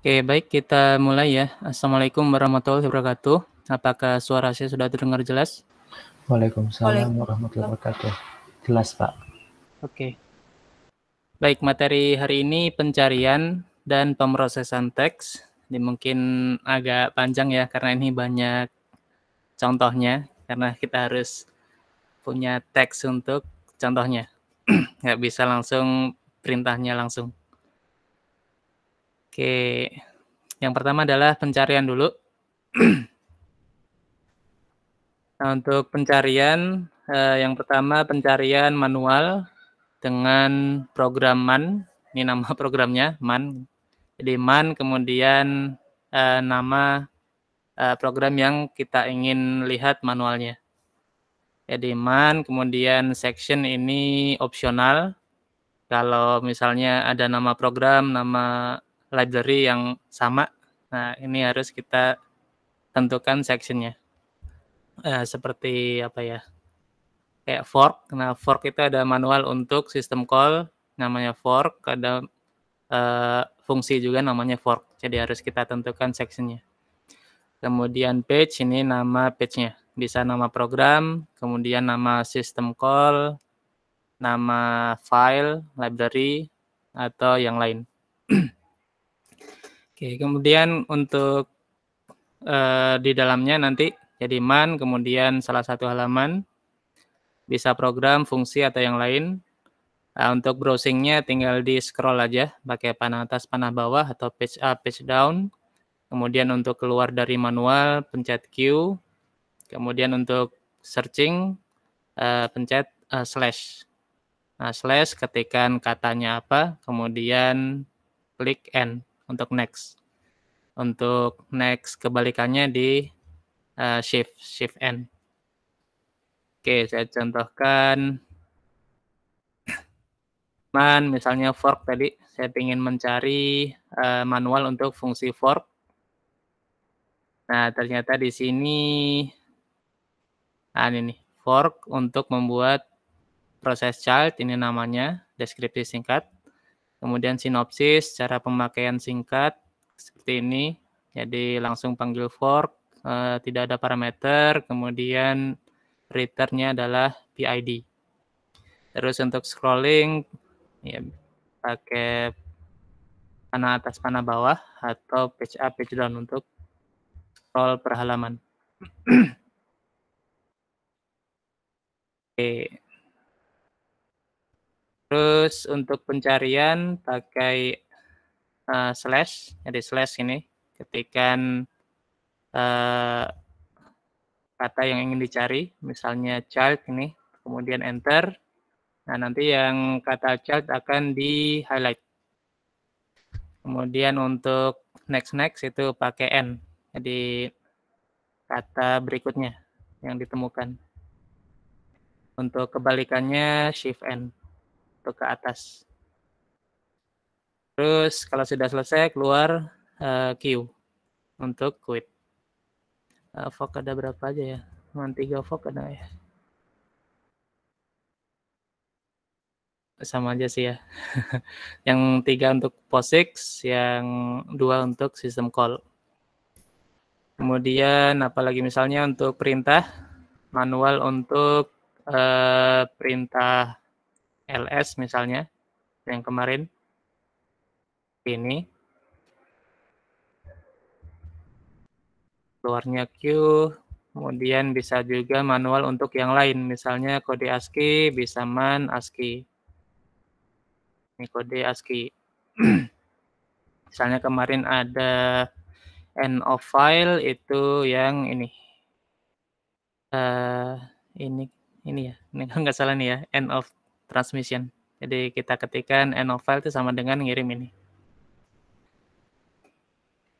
Oke, baik kita mulai ya. Assalamualaikum warahmatullahi wabarakatuh. Apakah suara saya sudah terdengar jelas? Waalaikumsalam, Waalaikumsalam warahmatullahi wabarakatuh. Jelas, Pak. Oke. Baik, materi hari ini pencarian dan pemrosesan teks. Ini mungkin agak panjang ya karena ini banyak contohnya karena kita harus punya teks untuk contohnya. Nggak bisa langsung perintahnya langsung. Oke, yang pertama adalah pencarian dulu. nah, untuk pencarian, eh, yang pertama pencarian manual dengan program MAN. Ini nama programnya, MAN. Jadi MAN, kemudian eh, nama eh, program yang kita ingin lihat manualnya. Jadi MAN, kemudian section ini opsional. Kalau misalnya ada nama program, nama library yang sama. Nah, ini harus kita tentukan sectionnya. Uh, seperti apa ya? Kayak fork. Nah, fork itu ada manual untuk sistem call namanya fork, ada uh, fungsi juga namanya fork. Jadi harus kita tentukan sectionnya. Kemudian page ini nama page-nya. Bisa nama program, kemudian nama system call, nama file, library, atau yang lain. Oke, kemudian untuk uh, di dalamnya nanti jadi man, kemudian salah satu halaman, bisa program, fungsi, atau yang lain. Nah, untuk browsingnya tinggal di scroll aja, pakai panah atas, panah bawah, atau page up, page down. Kemudian untuk keluar dari manual, pencet Q. Kemudian untuk searching, uh, pencet uh, slash. Nah, slash ketikan katanya apa, kemudian klik N untuk next. Untuk next kebalikannya di uh, shift shift n. Oke, saya contohkan man misalnya fork tadi saya ingin mencari uh, manual untuk fungsi fork. Nah, ternyata di sini nah ini fork untuk membuat proses child ini namanya deskripsi singkat Kemudian sinopsis, cara pemakaian singkat seperti ini. Jadi langsung panggil fork, eh, tidak ada parameter, kemudian returnnya adalah PID. Terus untuk scrolling, ya pakai panah atas panah bawah atau page up page down untuk scroll per halaman. Oke. Okay. Terus untuk pencarian pakai uh, slash, jadi ya, slash ini ketikan uh, kata yang ingin dicari, misalnya child ini, kemudian enter. Nah, nanti yang kata child akan di highlight. Kemudian untuk next next itu pakai n. Jadi ya, kata berikutnya yang ditemukan. Untuk kebalikannya shift n atau ke atas. Terus kalau sudah selesai keluar uh, untuk quit. Uh, ada berapa aja ya? Cuma tiga ada ya? Sama aja sih ya. yang tiga untuk POSIX, yang dua untuk sistem call. Kemudian apalagi misalnya untuk perintah manual untuk uh, perintah ls misalnya yang kemarin ini keluarnya q kemudian bisa juga manual untuk yang lain misalnya kode ASCII bisa man ASCII ini kode ASCII misalnya kemarin ada end of file itu yang ini uh, ini ini ya ini nggak salah nih ya end of transmission. Jadi kita ketikkan end of file itu sama dengan ngirim ini.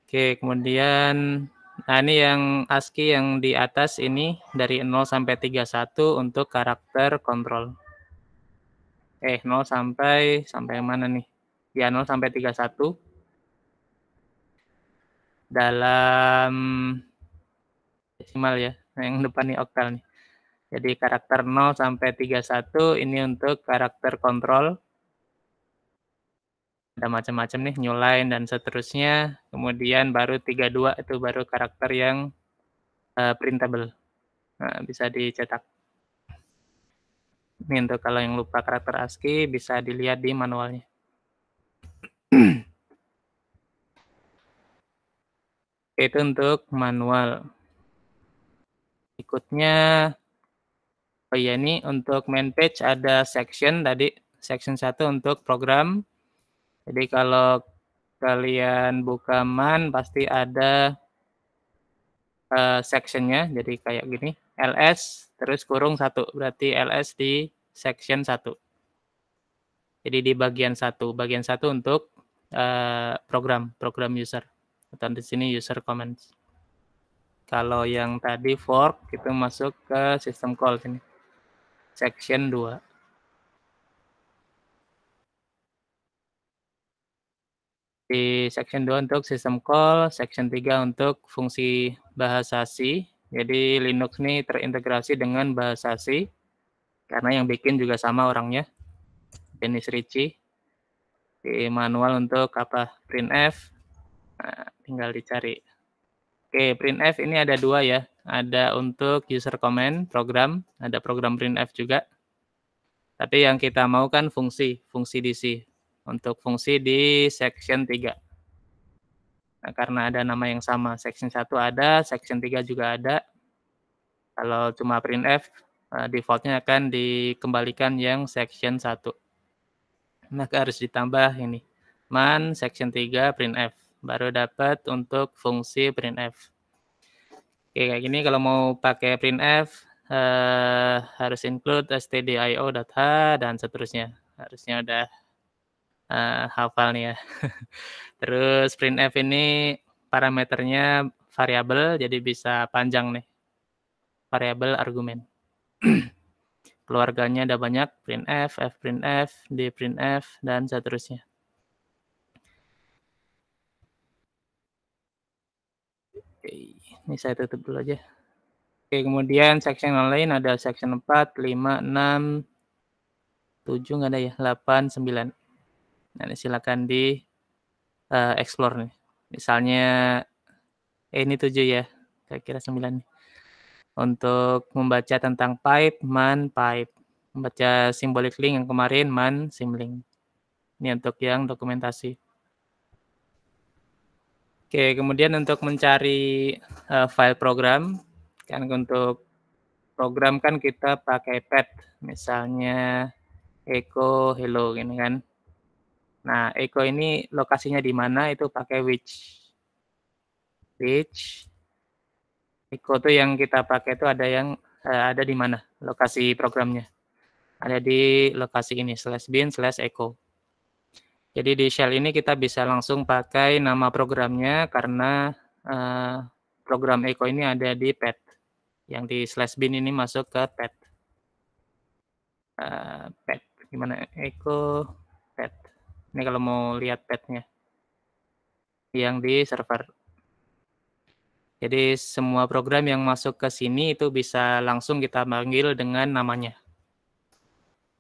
Oke, kemudian nah ini yang ASCII yang di atas ini dari 0 sampai 31 untuk karakter kontrol. Eh, 0 sampai sampai mana nih? Ya, 0 sampai 31. Dalam desimal ya, yang depan nih oktal nih. Jadi karakter 0 sampai 31 ini untuk karakter kontrol. Ada macam-macam nih, new line dan seterusnya. Kemudian baru 32 itu baru karakter yang uh, printable. Nah, bisa dicetak. Ini untuk kalau yang lupa karakter ASCII bisa dilihat di manualnya. itu untuk manual. Ikutnya Oh iya ini untuk main page ada section tadi section satu untuk program. Jadi kalau kalian buka man pasti ada uh, sectionnya jadi kayak gini ls terus kurung satu berarti ls di section satu jadi di bagian satu bagian satu untuk uh, program program user atau di sini user comments kalau yang tadi fork itu masuk ke sistem call sini section 2. Di section 2 untuk sistem call, section 3 untuk fungsi bahasa C. Jadi Linux ini terintegrasi dengan bahasa C, karena yang bikin juga sama orangnya, Dennis Ricci. Di manual untuk apa printf, nah, tinggal dicari. Oke, print f ini ada dua ya, ada untuk user comment program, ada program printf juga. Tapi yang kita mau kan fungsi, fungsi DC. Untuk fungsi di section 3. Nah, karena ada nama yang sama, section 1 ada, section 3 juga ada. Kalau cuma printf, eh, defaultnya akan dikembalikan yang section 1. Maka harus ditambah ini, man section 3 printf. Baru dapat untuk fungsi printf. Oke, kayak gini kalau mau pakai printf uh, harus include stdio data dan seterusnya. Harusnya udah uh, hafal nih ya. Terus printf ini parameternya variabel jadi bisa panjang nih. Variabel argumen. Keluarganya ada banyak printf, fprintf, dprintf dan seterusnya. ini saya tutup dulu aja. Oke, kemudian section lain ada section 4, 5, 6, 7 nggak ada ya, 8, 9. Nah, ini silakan di uh, explore nih. Misalnya eh, ini 7 ya, kira-kira 9 nih. Untuk membaca tentang pipe, man, pipe. Membaca simbolik link yang kemarin, man, simlink. Ini untuk yang dokumentasi. Oke, kemudian untuk mencari uh, file program, kan untuk program kan kita pakai pet, misalnya echo hello ini kan. Nah, echo ini lokasinya di mana itu pakai which. Which echo itu yang kita pakai itu ada yang uh, ada di mana lokasi programnya. Ada di lokasi ini slash bin slash echo. Jadi di shell ini kita bisa langsung pakai nama programnya karena uh, program echo ini ada di pet. Yang di slash bin ini masuk ke pet. Uh, pet, gimana? Echo, pet. Ini kalau mau lihat petnya. Yang di server. Jadi semua program yang masuk ke sini itu bisa langsung kita manggil dengan namanya.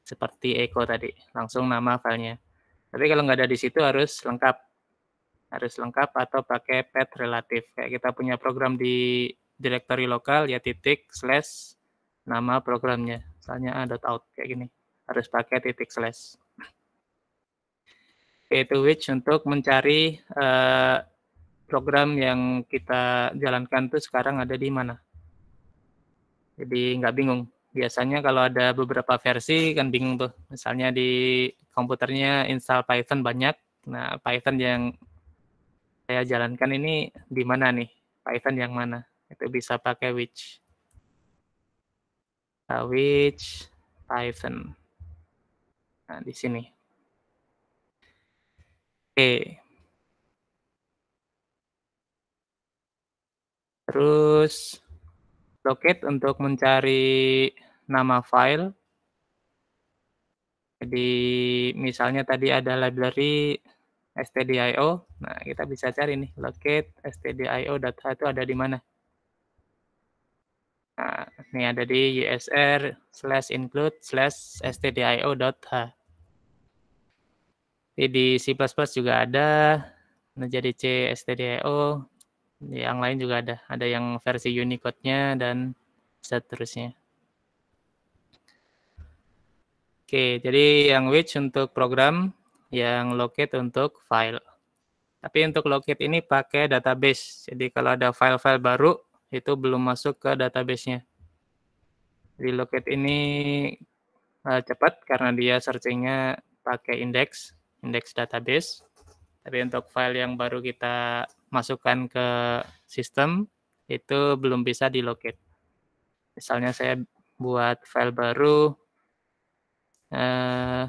Seperti echo tadi, langsung nama filenya. Tapi kalau nggak ada di situ harus lengkap. Harus lengkap atau pakai path relatif. Kayak kita punya program di directory lokal ya titik slash nama programnya. Misalnya a.out ah, kayak gini. Harus pakai titik slash. Yaitu which untuk mencari uh, program yang kita jalankan tuh sekarang ada di mana. Jadi nggak bingung biasanya kalau ada beberapa versi kan bingung tuh. Misalnya di komputernya install Python banyak. Nah, Python yang saya jalankan ini di mana nih? Python yang mana? Itu bisa pakai which. Nah, which Python. Nah, di sini. Oke. Terus locate untuk mencari nama file. Jadi misalnya tadi ada library stdio. Nah, kita bisa cari nih locate stdio data itu ada di mana. Nah, ini ada di usr slash include slash stdio.h. di C++ juga ada. menjadi nah, C stdio yang lain juga ada, ada yang versi Unicode-nya dan seterusnya. Oke, jadi yang which untuk program, yang locate untuk file. Tapi untuk locate ini pakai database. Jadi kalau ada file-file baru, itu belum masuk ke databasenya. nya locate ini uh, cepat karena dia searchingnya pakai index, index database. Tapi untuk file yang baru kita masukkan ke sistem itu belum bisa di locate. Misalnya saya buat file baru eh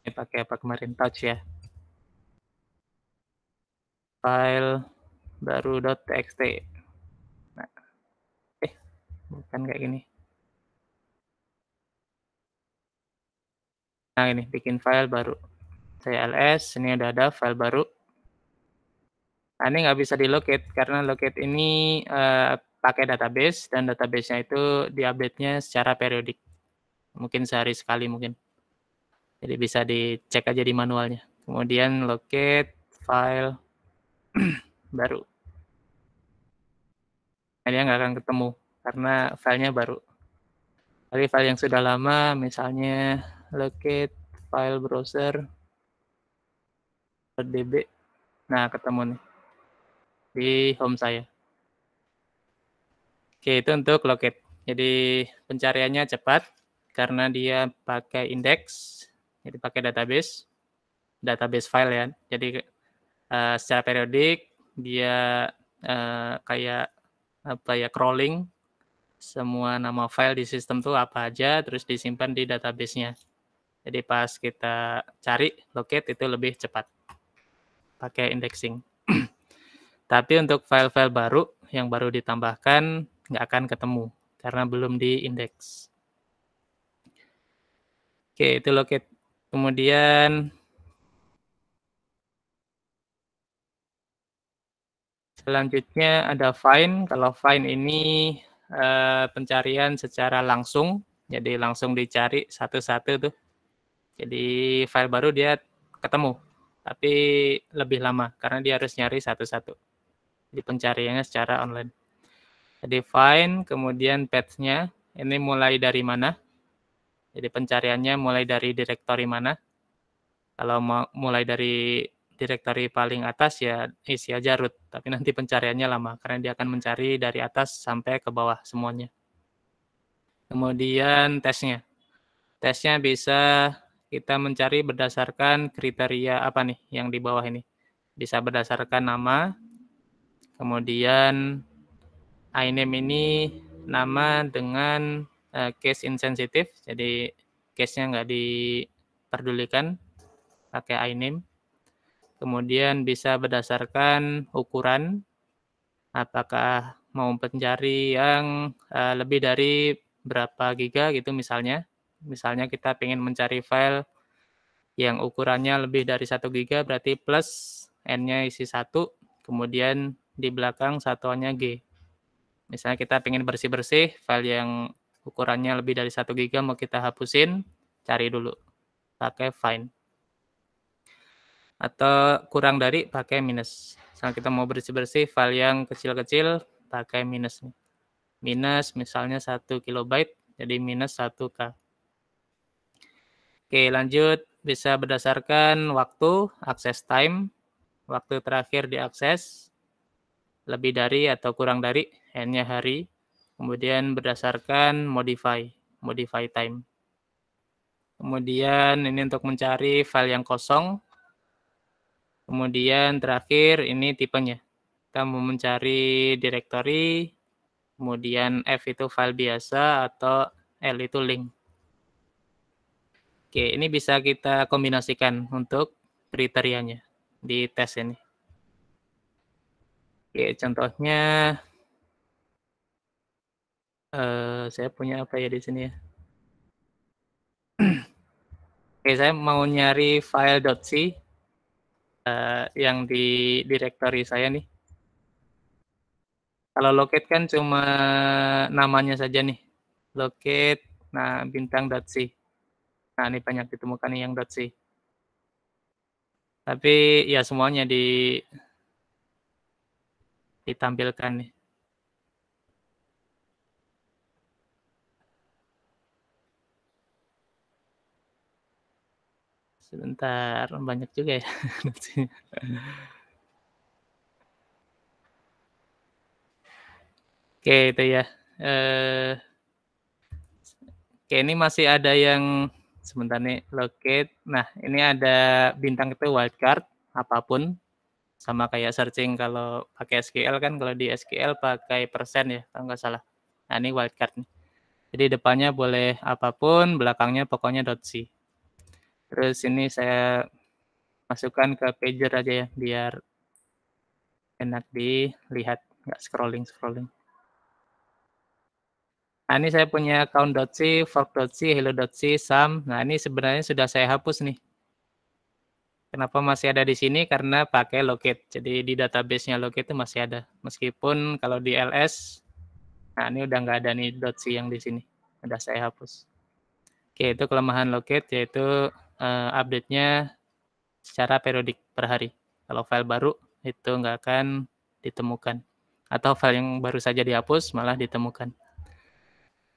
ini pakai apa kemarin touch ya. File baru .txt. Nah, eh bukan kayak gini. Nah, ini bikin file baru. Saya ls, ini udah ada file baru ini nggak bisa di locate karena locate ini uh, pakai database dan databasenya itu di update nya secara periodik. Mungkin sehari sekali mungkin. Jadi bisa dicek aja di manualnya. Kemudian locate file baru. ini nah, dia nggak akan ketemu karena filenya baru. Tapi file yang sudah lama, misalnya locate file browser .db. Nah, ketemu nih di home saya. Oke, itu untuk locate. Jadi pencariannya cepat karena dia pakai indeks, jadi pakai database, database file ya. Jadi uh, secara periodik dia uh, kayak apa ya crawling semua nama file di sistem tuh apa aja terus disimpan di databasenya. Jadi pas kita cari locate itu lebih cepat pakai indexing. Tapi untuk file-file baru yang baru ditambahkan nggak akan ketemu karena belum diindeks. Oke, itu loket. Kemudian selanjutnya ada find. Kalau find ini eh, pencarian secara langsung, jadi langsung dicari satu-satu tuh. Jadi file baru dia ketemu, tapi lebih lama karena dia harus nyari satu-satu di pencariannya secara online. Define, kemudian path-nya, ini mulai dari mana? Jadi pencariannya mulai dari direktori mana? Kalau mau mulai dari direktori paling atas ya isi aja root, tapi nanti pencariannya lama karena dia akan mencari dari atas sampai ke bawah semuanya. Kemudian tesnya. Tesnya bisa kita mencari berdasarkan kriteria apa nih yang di bawah ini. Bisa berdasarkan nama, Kemudian INAME ini nama dengan uh, case insensitive jadi case-nya nggak diperdulikan, pakai INAME. Kemudian bisa berdasarkan ukuran, apakah mau pencari yang uh, lebih dari berapa giga gitu misalnya. Misalnya kita pengen mencari file yang ukurannya lebih dari satu giga berarti plus n-nya isi satu kemudian di belakang satuannya G. Misalnya kita pengen bersih-bersih, file yang ukurannya lebih dari 1 GB mau kita hapusin, cari dulu. Pakai find. Atau kurang dari, pakai minus. Misalnya kita mau bersih-bersih, file yang kecil-kecil, pakai minus. Minus misalnya 1 KB, jadi minus 1K. Oke, lanjut. Bisa berdasarkan waktu, akses time, waktu terakhir diakses, lebih dari atau kurang dari n-nya hari, kemudian berdasarkan modify, modify time. Kemudian ini untuk mencari file yang kosong. Kemudian terakhir ini tipenya. Kita mau mencari directory, kemudian F itu file biasa atau L itu link. Oke, ini bisa kita kombinasikan untuk kriterianya di tes ini. Oke, contohnya uh, saya punya apa ya di sini ya? Oke, saya mau nyari file.c uh, yang di directory saya nih. Kalau locate kan cuma namanya saja nih. Locate nah bintang .c Nah, ini banyak ditemukan yang .c. Tapi ya semuanya di ditampilkan nih. Sebentar, banyak juga ya. Oke, itu ya. Eh, oke, ini masih ada yang sebentar nih locate. Nah, ini ada bintang itu wildcard apapun sama kayak searching kalau pakai SQL kan kalau di SQL pakai persen ya kalau nggak salah nah ini wildcard nih jadi depannya boleh apapun belakangnya pokoknya .c terus ini saya masukkan ke pager aja ya biar enak dilihat nggak scrolling scrolling nah ini saya punya count.c fork.c hello.c sum nah ini sebenarnya sudah saya hapus nih Kenapa masih ada di sini? Karena pakai locate. Jadi di database-nya locate itu masih ada. Meskipun kalau di LS, nah ini udah nggak ada nih .c yang di sini. Udah saya hapus. Oke, itu kelemahan locate yaitu uh, update-nya secara periodik per hari. Kalau file baru itu nggak akan ditemukan. Atau file yang baru saja dihapus malah ditemukan.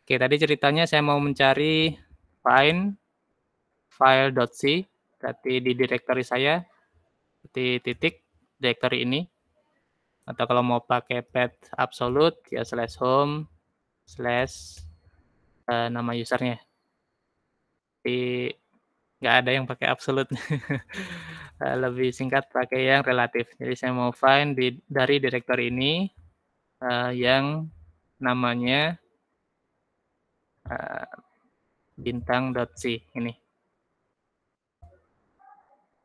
Oke, tadi ceritanya saya mau mencari find file.c berarti di directory saya di titik directory ini atau kalau mau pakai path absolute ya slash home slash uh, nama usernya tapi nggak ada yang pakai absolute eh, lebih singkat pakai yang relatif jadi saya mau find di, dari directory ini uh, yang namanya uh, bintang.c ini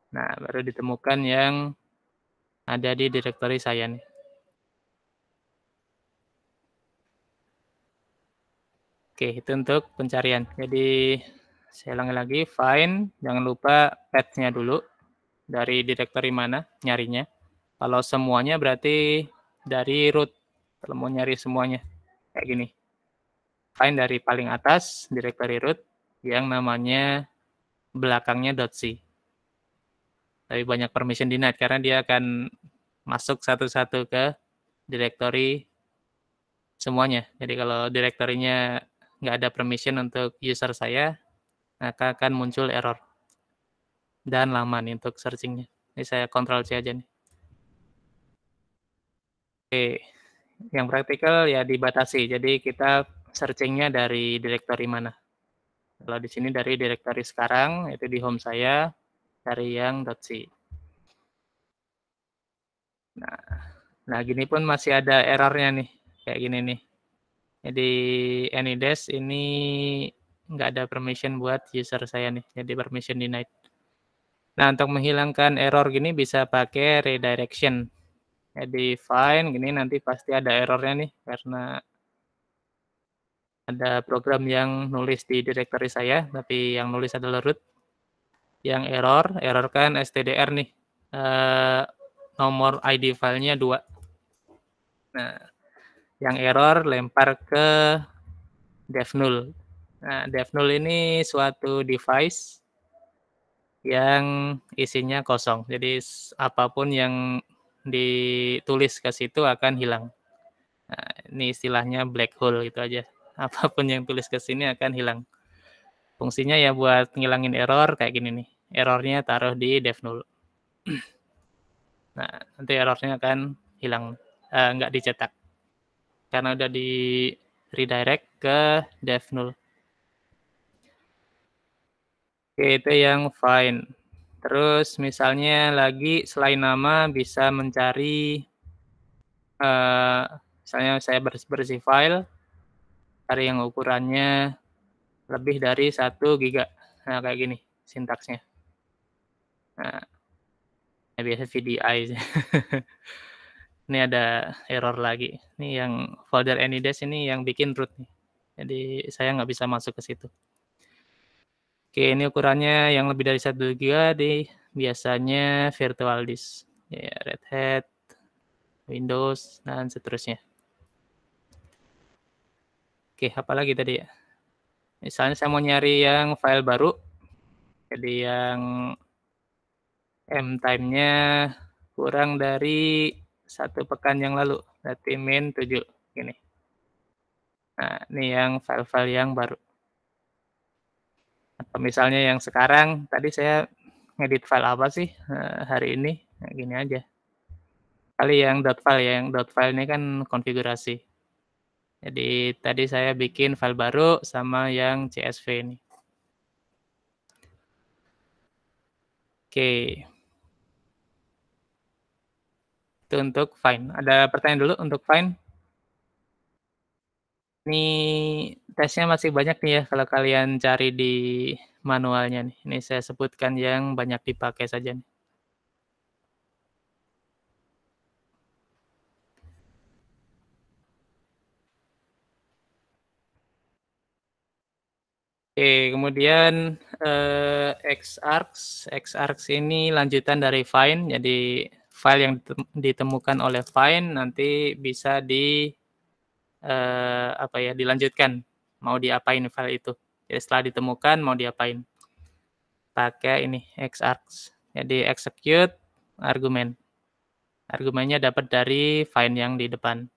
Nah, baru ditemukan yang ada di direktori saya nih. Oke, itu untuk pencarian. Jadi saya ulangi lagi, find, jangan lupa patch dulu. Dari direktori mana nyarinya. Kalau semuanya berarti dari root. Kalau mau nyari semuanya. Kayak gini. Find dari paling atas, direktori root, yang namanya belakangnya .c tapi banyak permission denied karena dia akan masuk satu-satu ke directory semuanya. Jadi kalau directory-nya nggak ada permission untuk user saya, maka akan muncul error dan lama nih untuk searchingnya. Ini saya kontrol C aja nih. Oke, yang praktikal ya dibatasi. Jadi kita searchingnya dari directory mana. Kalau di sini dari directory sekarang, itu di home saya, cari yang .c. Nah, nah gini pun masih ada errornya nih, kayak gini nih. Jadi AnyDesk ini nggak ada permission buat user saya nih, jadi permission denied. Nah, untuk menghilangkan error gini bisa pakai redirection. Jadi find gini nanti pasti ada errornya nih karena ada program yang nulis di directory saya, tapi yang nulis adalah root yang error, error kan STDR nih. Eh, nomor ID filenya dua. Nah, yang error lempar ke dev Nah, dev ini suatu device yang isinya kosong. Jadi apapun yang ditulis ke situ akan hilang. Nah, ini istilahnya black hole gitu aja. Apapun yang tulis ke sini akan hilang. Fungsinya ya buat ngilangin error kayak gini nih. Errornya taruh di dev null. Nah, nanti errornya akan hilang, nggak eh, nggak dicetak. Karena udah di redirect ke dev null. Oke, itu yang fine. Terus misalnya lagi selain nama bisa mencari, uh, misalnya saya bersih-bersih file, cari yang ukurannya lebih dari 1 giga. Nah, kayak gini sintaksnya. Nah, ya biasa VDI. ini ada error lagi. Ini yang folder anydesk ini yang bikin root nih. Jadi saya nggak bisa masuk ke situ. Oke, ini ukurannya yang lebih dari 1 giga di biasanya virtual disk. Ya, Red Hat, Windows, dan seterusnya. Oke, apa lagi tadi ya? Misalnya saya mau nyari yang file baru, jadi yang m time-nya kurang dari satu pekan yang lalu, berarti min 7, gini. Nah, ini yang file-file yang baru. Atau misalnya yang sekarang, tadi saya ngedit file apa sih eh, hari ini, nah, gini aja. Kali yang dot file, ya, yang dot file ini kan konfigurasi. Jadi tadi saya bikin file baru sama yang CSV ini. Oke. Itu untuk find. Ada pertanyaan dulu untuk find? Ini tesnya masih banyak nih ya kalau kalian cari di manualnya nih. Ini saya sebutkan yang banyak dipakai saja nih. Oke, kemudian eh, XArcs. XArcs ini lanjutan dari Fine. jadi file yang ditemukan oleh Fine nanti bisa di eh, apa ya dilanjutkan. Mau diapain file itu? Jadi setelah ditemukan mau diapain? Pakai ini XArcs. Jadi execute argumen. Argumennya dapat dari Fine yang di depan.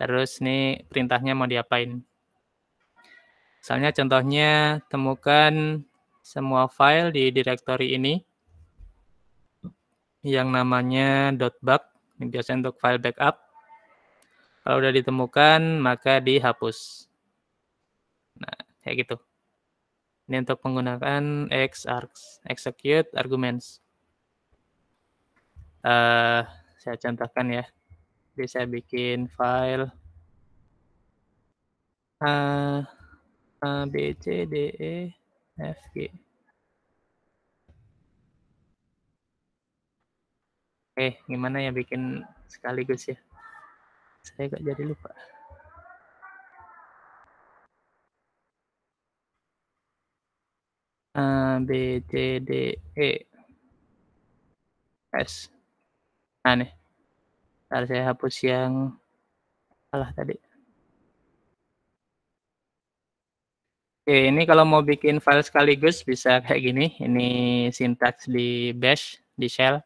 Terus nih perintahnya mau diapain? Misalnya contohnya temukan semua file di direktori ini yang namanya .bug, ini biasanya untuk file backup. Kalau sudah ditemukan, maka dihapus. Nah, kayak gitu. Ini untuk menggunakan xargs, execute arguments. Uh, saya contohkan ya. Jadi saya bikin file. Uh, A, B, C, D, E, F, G. Oke, gimana ya bikin sekaligus ya? Saya gak jadi lupa. A, B, C, D, E, S. Nah nih, ntar saya hapus yang salah tadi. Oke, ini kalau mau bikin file sekaligus bisa kayak gini. Ini sintaks di bash, di shell.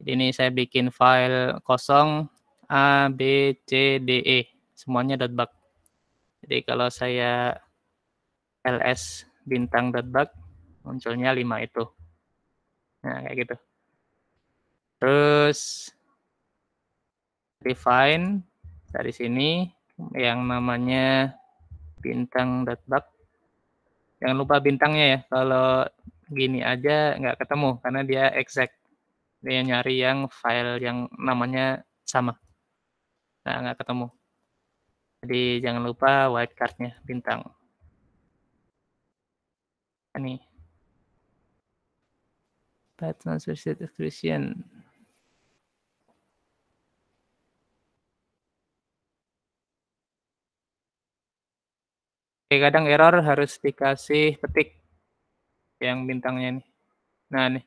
Jadi ini saya bikin file kosong A, B, C, D, E. Semuanya .bug. Jadi kalau saya ls bintang .bug, munculnya 5 itu. Nah, kayak gitu. Terus define dari sini yang namanya bintang .bug Jangan lupa bintangnya ya. Kalau gini aja nggak ketemu karena dia exact. Dia nyari yang file yang namanya sama. Nah, nggak ketemu. Jadi jangan lupa white wildcardnya bintang. Ini. But not Oke, kadang error harus dikasih petik yang bintangnya nih. Nah, nih.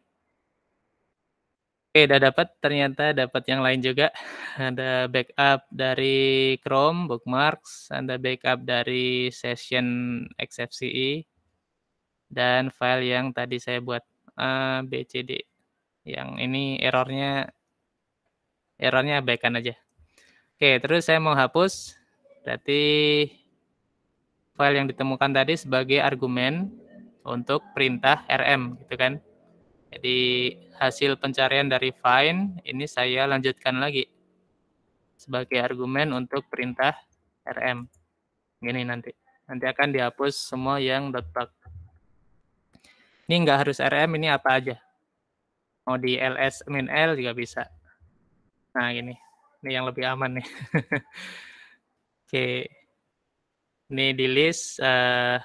Oke, udah dapat. Ternyata dapat yang lain juga. Ada backup dari Chrome, bookmarks, ada backup dari session XFCE, dan file yang tadi saya buat uh, eh, BCD. Yang ini errornya errornya abaikan aja. Oke, terus saya mau hapus. Berarti file yang ditemukan tadi sebagai argumen untuk perintah RM gitu kan. Jadi hasil pencarian dari find ini saya lanjutkan lagi sebagai argumen untuk perintah RM. Gini nanti. Nanti akan dihapus semua yang .bug. Ini nggak harus RM, ini apa aja. Mau di ls min l juga bisa. Nah gini, ini yang lebih aman nih. Oke. Okay. Ini di list uh,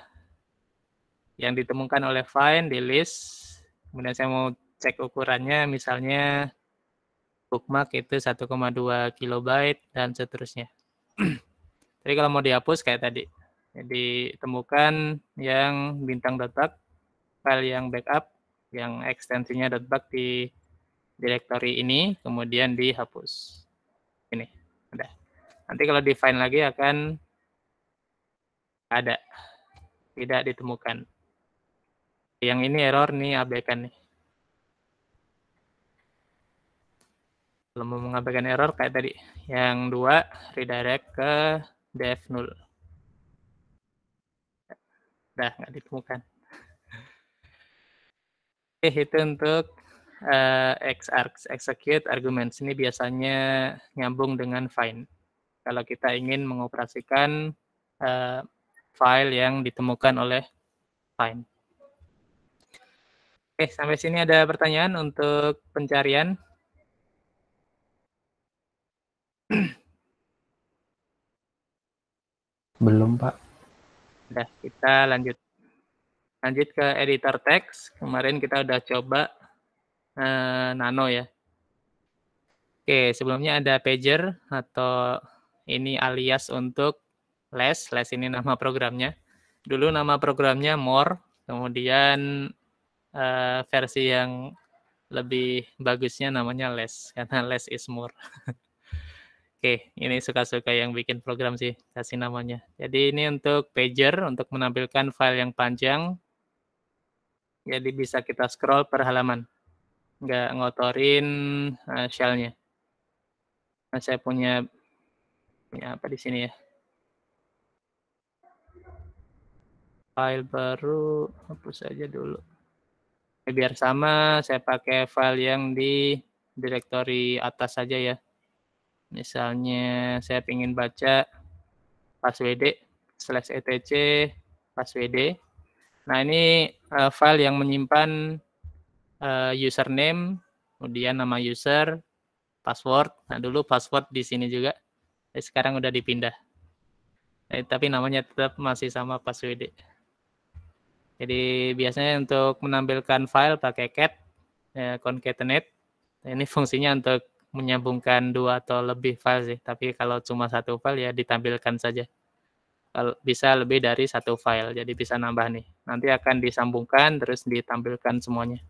yang ditemukan oleh Fine di list. Kemudian saya mau cek ukurannya, misalnya bookmark itu 1,2 kilobyte dan seterusnya. Jadi kalau mau dihapus kayak tadi, jadi temukan yang bintang .bug, file yang backup, yang ekstensinya .bug di direktori ini, kemudian dihapus. Ini, udah. Nanti kalau di-find lagi akan ada tidak ditemukan yang ini error nih abaikan nih kalau mau mengabaikan error kayak tadi yang dua redirect ke dev null dah nggak ditemukan oke itu untuk uh, eh, xargs execute arguments ini biasanya nyambung dengan find kalau kita ingin mengoperasikan uh, file yang ditemukan oleh find. Oke, sampai sini ada pertanyaan untuk pencarian. Belum, Pak. Udah, kita lanjut. Lanjut ke editor teks. Kemarin kita udah coba eh, nano ya. Oke, sebelumnya ada pager atau ini alias untuk les. Les ini nama programnya. Dulu nama programnya More, kemudian uh, versi yang lebih bagusnya namanya les karena les is more. Oke, ini suka-suka yang bikin program sih kasih namanya. Jadi ini untuk pager untuk menampilkan file yang panjang. Jadi bisa kita scroll per halaman. Nggak ngotorin uh, eh, shell Nah, saya punya ya apa di sini ya? file baru hapus aja dulu ya, biar sama saya pakai file yang di direktori atas saja ya misalnya saya ingin baca password slash etc password nah ini uh, file yang menyimpan uh, username kemudian nama user password nah dulu password di sini juga sekarang udah dipindah eh, tapi namanya tetap masih sama password jadi biasanya untuk menampilkan file pakai cat eh, concatenate. Ini fungsinya untuk menyambungkan dua atau lebih file sih. Tapi kalau cuma satu file ya ditampilkan saja. Kalau bisa lebih dari satu file, jadi bisa nambah nih. Nanti akan disambungkan terus ditampilkan semuanya.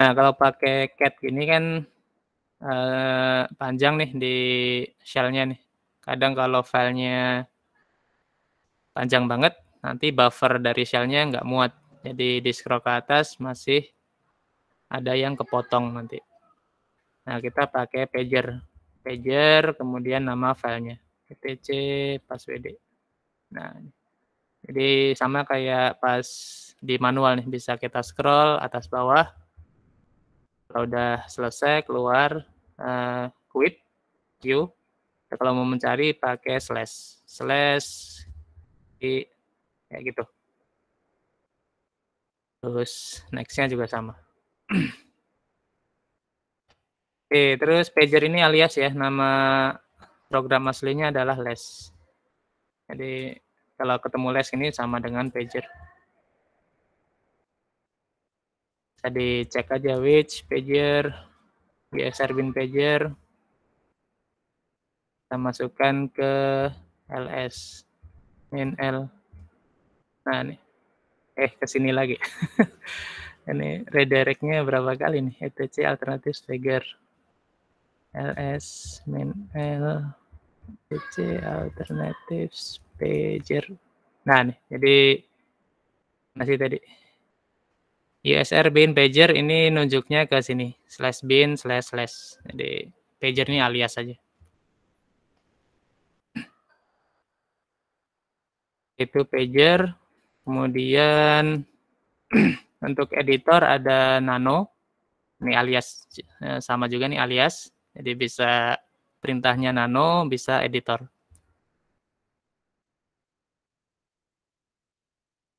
Nah kalau pakai cat gini kan eh, panjang nih di shellnya nih. Kadang kalau filenya panjang banget nanti buffer dari shellnya nggak muat. Jadi di scroll ke atas masih ada yang kepotong nanti. Nah, kita pakai pager. Pager, kemudian nama filenya. etc wd. Nah, jadi sama kayak pas di manual nih, bisa kita scroll atas bawah. Kalau udah selesai, keluar, uh, quit, Q. Kalau mau mencari, pakai slash. Slash, di kayak gitu terus nextnya juga sama oke terus pager ini alias ya nama program aslinya adalah les jadi kalau ketemu les ini sama dengan pager Tadi cek aja which pager GSR bin pager kita masukkan ke ls min l Nah, nih. Eh, kesini lagi. ini redirectnya berapa kali nih? etc alternatif stagger. ls min l etc alternatif pager Nah, nih. Jadi masih tadi. USR bin pager ini nunjuknya ke sini. Slash bin slash slash. Jadi pager ini alias saja Itu pager Kemudian untuk editor ada Nano. Ini alias ya, sama juga nih alias. Jadi bisa perintahnya Nano, bisa editor.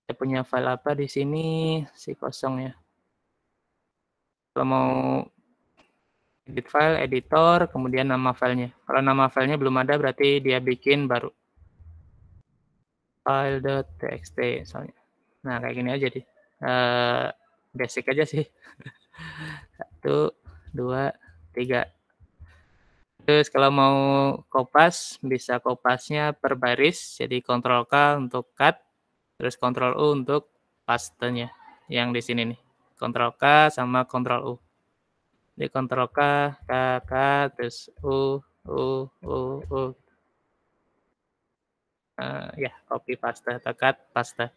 Saya punya file apa di sini? Si kosong ya. Kalau mau edit file, editor, kemudian nama filenya. Kalau nama filenya belum ada berarti dia bikin baru file.txt misalnya. Nah, kayak gini aja deh. Uh, basic aja sih. Satu, dua, tiga. Terus kalau mau kopas, bisa kopasnya per baris. Jadi kontrol K untuk cut, terus kontrol U untuk pastenya. Yang di sini nih. kontrol K sama kontrol U. Jadi kontrol K, K, K, terus U, U, U, U. Eh, ya copy paste tekat paste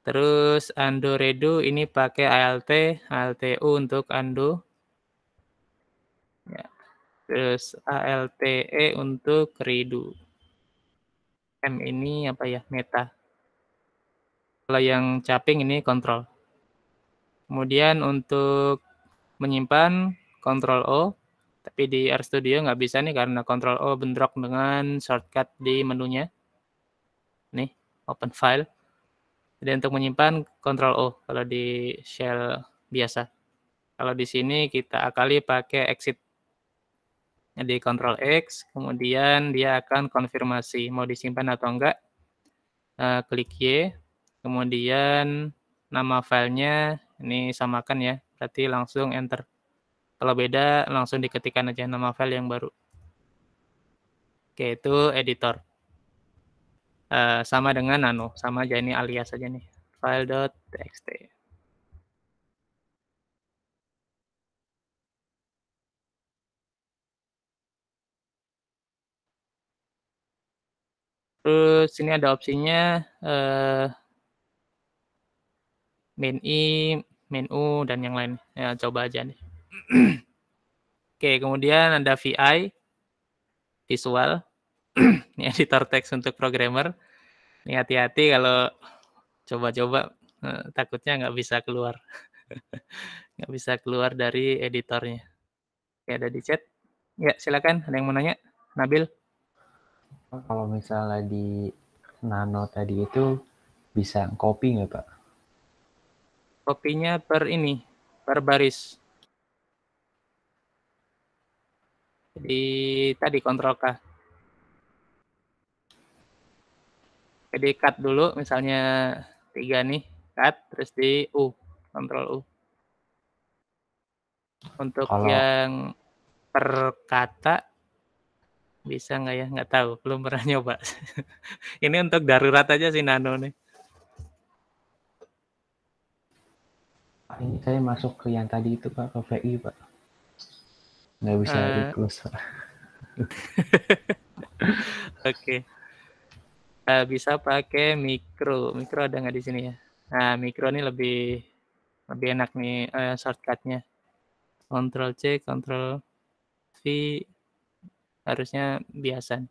terus undo redo ini pakai alt alt untuk undo ya terus ALTE untuk redo M kan ini apa ya meta kalau yang caping ini kontrol kemudian untuk menyimpan kontrol O tapi di R Studio nggak bisa nih karena Ctrl O oh, bentrok dengan shortcut di menunya. Nih, open file. Jadi untuk menyimpan Ctrl O kalau di shell biasa. Kalau di sini kita akali pakai exit. Jadi Ctrl X, kemudian dia akan konfirmasi mau disimpan atau enggak. Eh, klik Y, kemudian nama filenya ini samakan ya, berarti langsung enter. Kalau beda langsung diketikkan aja nama file yang baru. Oke, itu editor. Uh, sama dengan nano, sama aja ini alias aja nih. file.txt. Terus ini ada opsinya uh, eh, main i, main u dan yang lain. Ya coba aja nih. Oke, kemudian ada VI, visual, ini editor teks untuk programmer. Ini hati-hati kalau coba-coba eh, takutnya nggak bisa keluar, nggak bisa keluar dari editornya. Oke, ada di chat. Ya, silakan. Ada yang mau nanya? Nabil? Kalau misalnya di nano tadi itu bisa copy nggak, Pak? Kopinya per ini, per baris. Jadi tadi kontrol K. Jadi cut dulu misalnya tiga nih, cut terus di U, kontrol U. Untuk Kalau... yang per kata bisa nggak ya? Nggak tahu, belum pernah nyoba. Ini untuk darurat aja sih Nano nih. Ini saya masuk ke yang tadi itu Pak, ke VI Pak nggak bisa uh, ikhlas oke okay. uh, eh, bisa pakai mikro mikro ada nggak di sini ya nah mikro ini lebih lebih enak nih uh, shortcutnya Ctrl C Ctrl V harusnya biasa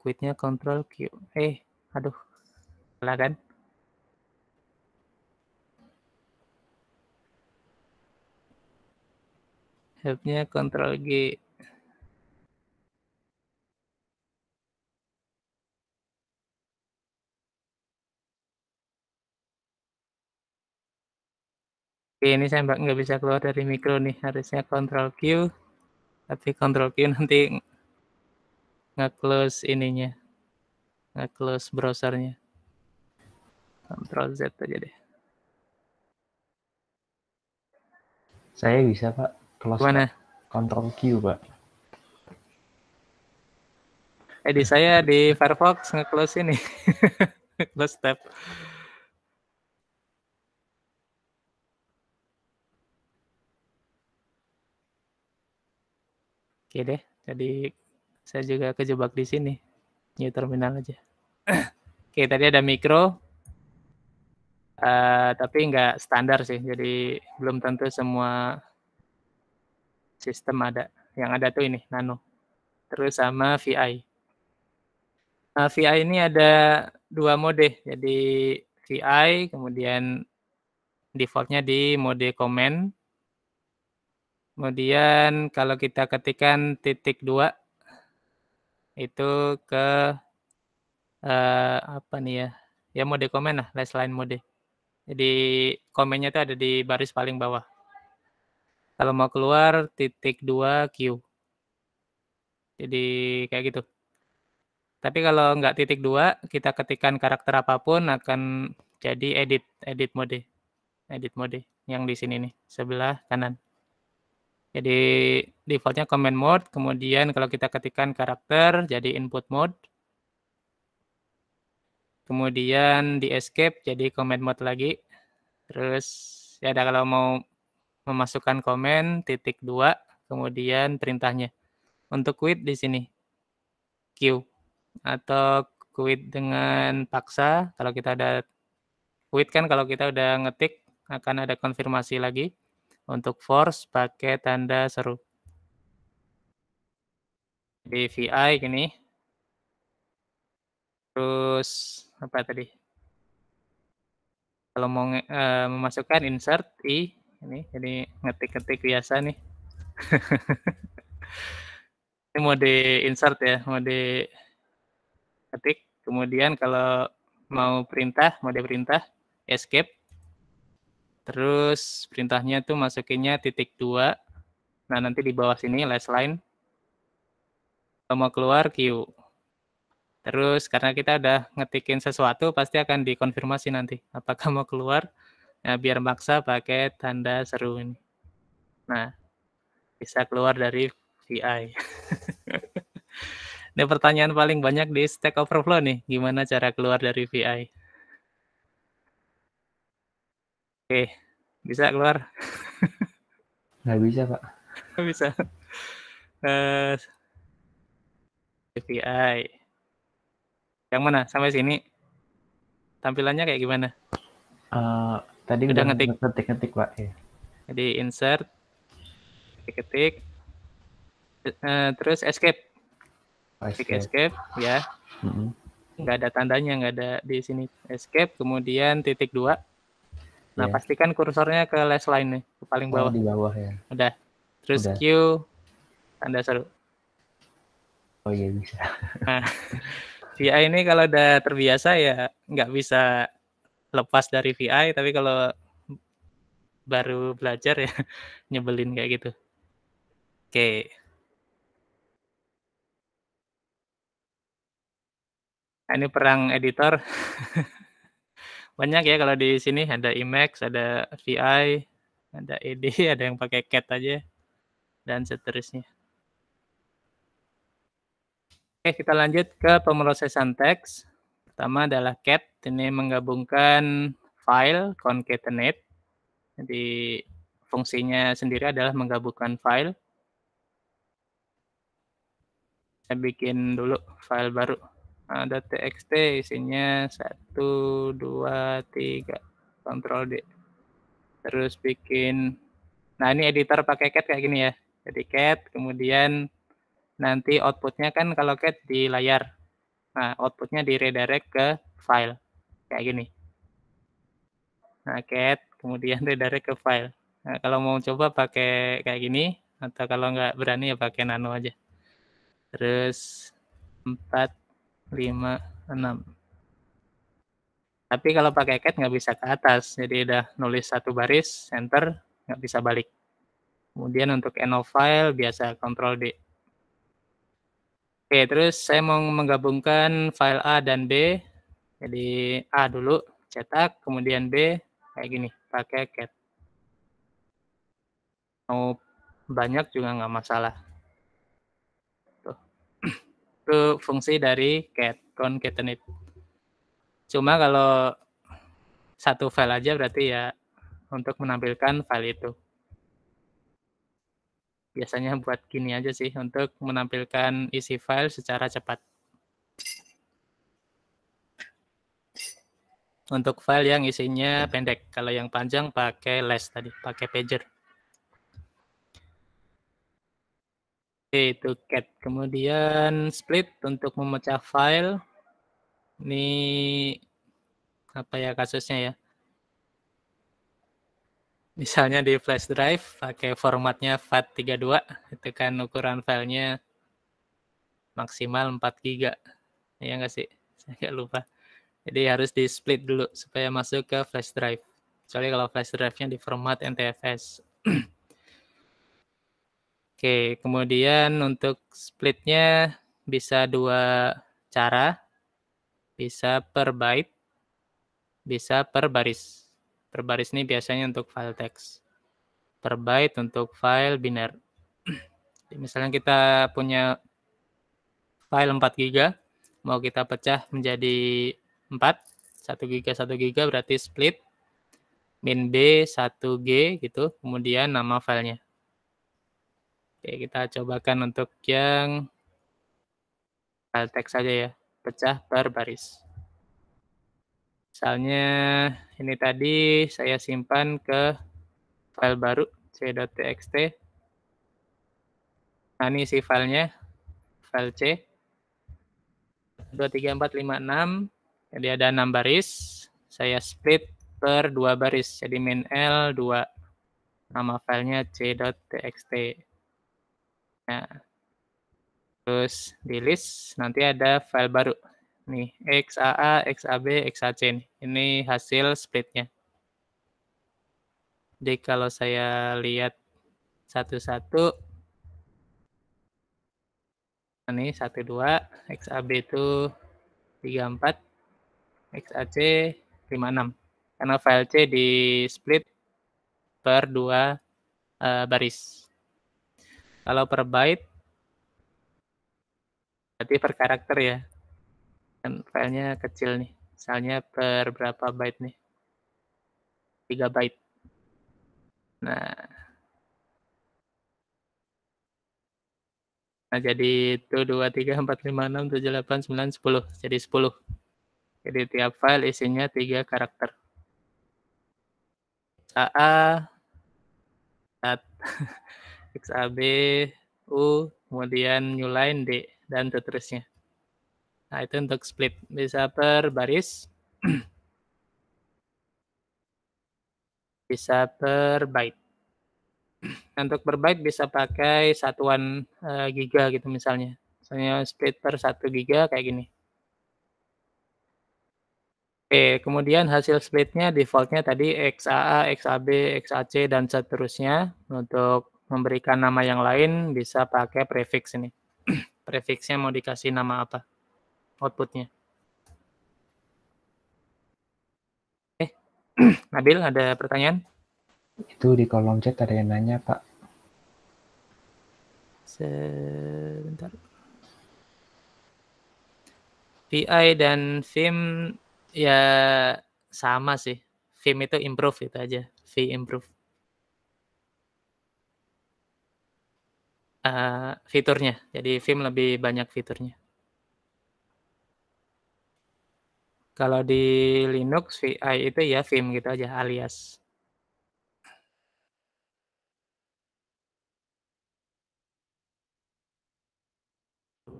quitnya Ctrl Q eh aduh salah kan Helpnya kontrol G. Oke, ini saya nggak bisa keluar dari mikro nih. Harusnya kontrol Q. Tapi kontrol Q nanti nge-close ininya. Nge-close browsernya. Kontrol Z aja deh. Saya bisa, Pak. Close. Mana? Control Q, Pak. Eh, di saya di Firefox nge-close ini. close tab. Oke deh, jadi saya juga kejebak di sini. New terminal aja. Oke, tadi ada mikro. Uh, tapi nggak standar sih, jadi belum tentu semua sistem ada. Yang ada tuh ini, nano. Terus sama VI. Nah, VI ini ada dua mode. Jadi VI, kemudian defaultnya di mode command. Kemudian kalau kita ketikkan titik dua itu ke eh, apa nih ya? Ya mode komen lah, less line mode. Jadi komennya itu ada di baris paling bawah. Kalau mau keluar titik 2 Q. Jadi kayak gitu. Tapi kalau nggak titik 2, kita ketikkan karakter apapun akan jadi edit, edit mode. Edit mode yang di sini nih, sebelah kanan. Jadi defaultnya command mode, kemudian kalau kita ketikkan karakter jadi input mode. Kemudian di escape jadi command mode lagi. Terus ya ada kalau mau memasukkan komen titik dua kemudian perintahnya untuk quit di sini Q atau quit dengan paksa kalau kita ada quit kan kalau kita udah ngetik akan ada konfirmasi lagi untuk force pakai tanda seru di VI gini terus apa tadi kalau mau uh, memasukkan insert i ini jadi ngetik-ngetik biasa nih ini mau di insert ya mau di ketik kemudian kalau mau perintah mau di perintah escape terus perintahnya tuh masukinnya titik dua nah nanti di bawah sini last line kalau mau keluar Q terus karena kita udah ngetikin sesuatu pasti akan dikonfirmasi nanti apakah mau keluar Nah, biar maksa pakai tanda seru ini. Nah, bisa keluar dari VI. ini pertanyaan paling banyak di Stack Overflow nih. Gimana cara keluar dari VI? Oke, bisa keluar? Nggak bisa, Pak. Nggak bisa. Uh, eh, VI. Yang mana? Sampai sini. Tampilannya kayak gimana? Uh, Tadi udah ngetik. Ngetik ngetik pak. Ya. Jadi insert, ketik ketik, uh, terus escape. Oh, escape. Klik escape, ya. Mm -hmm. Gak ada tandanya, gak ada di sini. Escape, kemudian titik dua. Nah yeah. pastikan kursornya ke last line nih, ke paling oh, bawah. Oh, di bawah ya. Udah. Terus udah. Q, tanda seru. Oh iya bisa. Nah, VI ini kalau udah terbiasa ya nggak bisa lepas dari VI tapi kalau baru belajar ya nyebelin kayak gitu. Oke. Okay. Nah, ini perang editor. Banyak ya kalau di sini ada IMAX, ada VI, ada ED, ada yang pakai cat aja dan seterusnya. Oke, kita lanjut ke pemrosesan teks. Pertama adalah cat, ini menggabungkan file concatenate. Jadi fungsinya sendiri adalah menggabungkan file. Saya bikin dulu file baru. Nah, ada txt isinya satu dua tiga kontrol D. Terus bikin, nah ini editor pakai cat kayak gini ya. Jadi cat, kemudian nanti outputnya kan kalau cat di layar. Nah, outputnya di redirect ke file. Kayak gini. Nah, cat, kemudian redirect ke file. Nah, kalau mau coba pakai kayak gini, atau kalau nggak berani ya pakai nano aja. Terus 4, 5, 6. Tapi kalau pakai cat nggak bisa ke atas, jadi udah nulis satu baris, enter, nggak bisa balik. Kemudian untuk end of file biasa control D. Oke, terus saya mau menggabungkan file A dan B. Jadi A dulu cetak, kemudian B kayak gini, pakai cat. Mau banyak juga nggak masalah. Tuh. Itu fungsi dari cat, concatenate. Cuma kalau satu file aja berarti ya untuk menampilkan file itu biasanya buat gini aja sih untuk menampilkan isi file secara cepat. Untuk file yang isinya pendek, kalau yang panjang pakai less tadi, pakai pager. Oke, itu cat. Kemudian split untuk memecah file. Ini apa ya kasusnya ya? misalnya di flash drive pakai formatnya FAT32 itu kan ukuran filenya maksimal 4 giga ya nggak sih saya nggak lupa jadi harus di split dulu supaya masuk ke flash drive kecuali kalau flash drive-nya di format NTFS oke kemudian untuk splitnya bisa dua cara bisa per byte bisa per baris Per baris ini biasanya untuk file teks. Per byte untuk file biner. Misalnya kita punya file 4 GB, mau kita pecah menjadi 4, 1 GB, 1 GB berarti split, min B, 1G gitu, kemudian nama filenya. Oke, kita cobakan untuk yang file teks saja ya, pecah per baris. Misalnya ini tadi saya simpan ke file baru c.txt. Nah, ini si filenya, file C. 2, 3, 4, 5, 6. Jadi ada 6 baris. Saya split per 2 baris. Jadi min L 2. Nama filenya c.txt. Nah, terus di list nanti ada file baru nih XAA, XAB, XAC nih. Ini hasil splitnya. Jadi kalau saya lihat satu-satu, ini satu dua, XAB itu tiga empat XAC lima enam Karena file C di split per dua uh, baris. Kalau per byte, berarti per karakter ya kan filenya kecil nih misalnya per berapa byte nih 3 byte nah nah jadi itu 2 3 4 5 6 7 8 9 10 jadi 10 jadi tiap file isinya 3 karakter XAA at XAB U kemudian new line D dan seterusnya Nah, itu untuk split. Bisa per baris. bisa per byte. Nah, untuk per byte bisa pakai satuan uh, giga gitu misalnya. Misalnya split per 1 giga kayak gini. Oke, kemudian hasil splitnya defaultnya tadi XAA, XAB, XAC, dan seterusnya. Untuk memberikan nama yang lain bisa pakai prefix ini. Prefixnya mau dikasih nama apa outputnya. Eh, Oke, Nabil ada pertanyaan? Itu di kolom chat ada yang nanya Pak. Sebentar. VI dan VIM ya sama sih. VIM itu improve itu aja. V improve. Uh, fiturnya. Jadi film lebih banyak fiturnya. Kalau di Linux VI itu ya Vim gitu aja alias.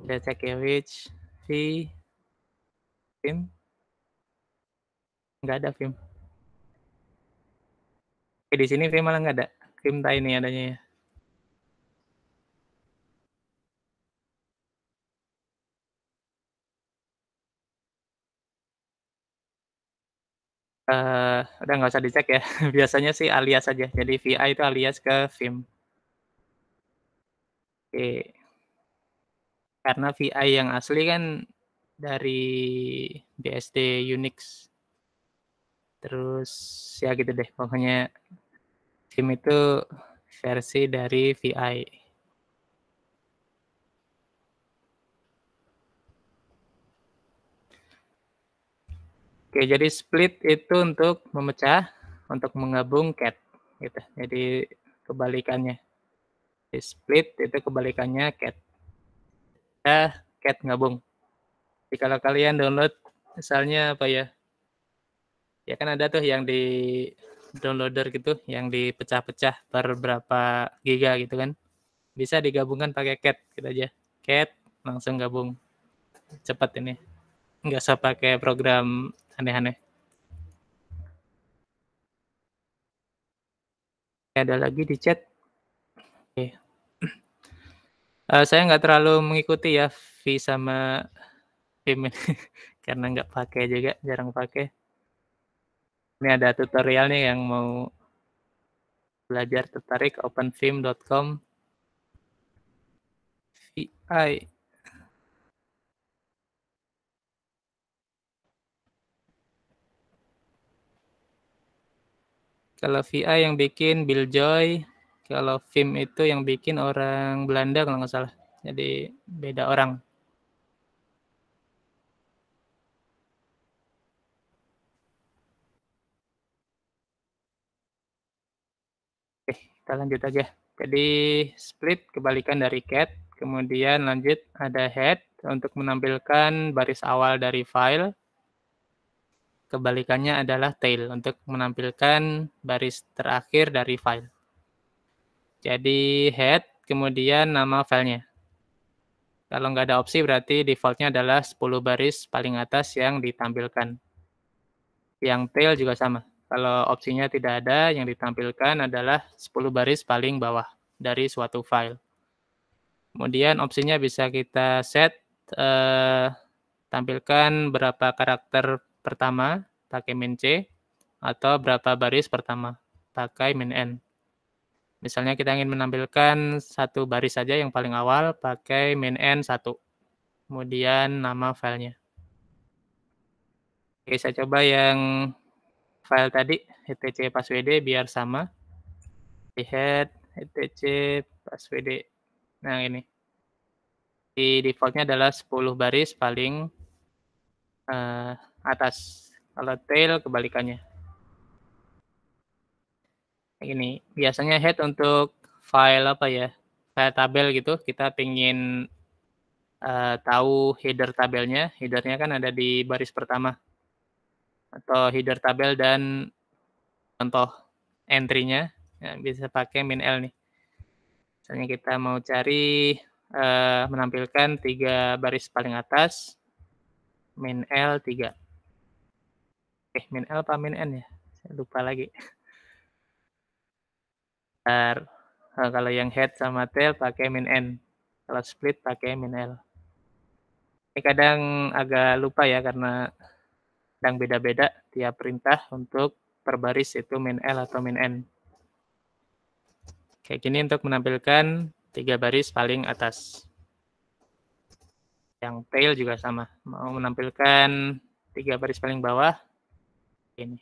Saya cek ya which V Vim. Nggak ada Vim. Oke, di sini Vim malah nggak ada. Vim tiny adanya ya. Uh, udah nggak usah dicek ya. Biasanya sih alias aja Jadi VI itu alias ke vim Oke. Karena VI yang asli kan dari BSD Unix. Terus ya gitu deh. Pokoknya vim itu versi dari VI. Oke, jadi split itu untuk memecah, untuk menggabung cat gitu. Jadi kebalikannya. Jadi split itu kebalikannya cat. Ya, cat gabung. Jadi kalau kalian download misalnya apa ya? Ya kan ada tuh yang di downloader gitu yang dipecah-pecah per berapa giga gitu kan. Bisa digabungkan pakai cat gitu aja. Cat langsung gabung. Cepat ini. Nggak usah pakai program aneh-aneh. Ada lagi di chat. Oke. Okay. Uh, eh, saya nggak terlalu mengikuti ya V sama Vim karena nggak pakai juga, jarang pakai. Ini ada tutorial nih yang mau belajar tertarik openfilm.com VI Kalau VI yang bikin Bill Joy, kalau film itu yang bikin orang Belanda kalau nggak salah. Jadi beda orang. Oke, kita lanjut aja. Jadi split kebalikan dari cat, kemudian lanjut ada head untuk menampilkan baris awal dari file. Kebalikannya adalah tail untuk menampilkan baris terakhir dari file. Jadi head, kemudian nama filenya. Kalau nggak ada opsi berarti defaultnya adalah 10 baris paling atas yang ditampilkan. Yang tail juga sama. Kalau opsinya tidak ada, yang ditampilkan adalah 10 baris paling bawah dari suatu file. Kemudian opsinya bisa kita set eh, tampilkan berapa karakter pertama pakai min C atau berapa baris pertama pakai min N. Misalnya kita ingin menampilkan satu baris saja yang paling awal pakai min N 1. Kemudian nama filenya. Oke, saya coba yang file tadi etc password biar sama. lihat etc password. Nah, ini. Di defaultnya adalah 10 baris paling uh, atas. Kalau tail kebalikannya. Ini biasanya head untuk file apa ya? File tabel gitu. Kita pingin uh, tahu header tabelnya. Headernya kan ada di baris pertama. Atau header tabel dan contoh entry-nya. Ya, bisa pakai min L nih. Misalnya kita mau cari uh, menampilkan tiga baris paling atas, min L 3 eh min L apa min N ya saya lupa lagi Bentar. Eh, kalau yang head sama tail pakai min N kalau split pakai min L ini kadang agak lupa ya karena kadang beda-beda tiap perintah untuk per baris itu min L atau min N kayak gini untuk menampilkan tiga baris paling atas yang tail juga sama mau menampilkan tiga baris paling bawah ini.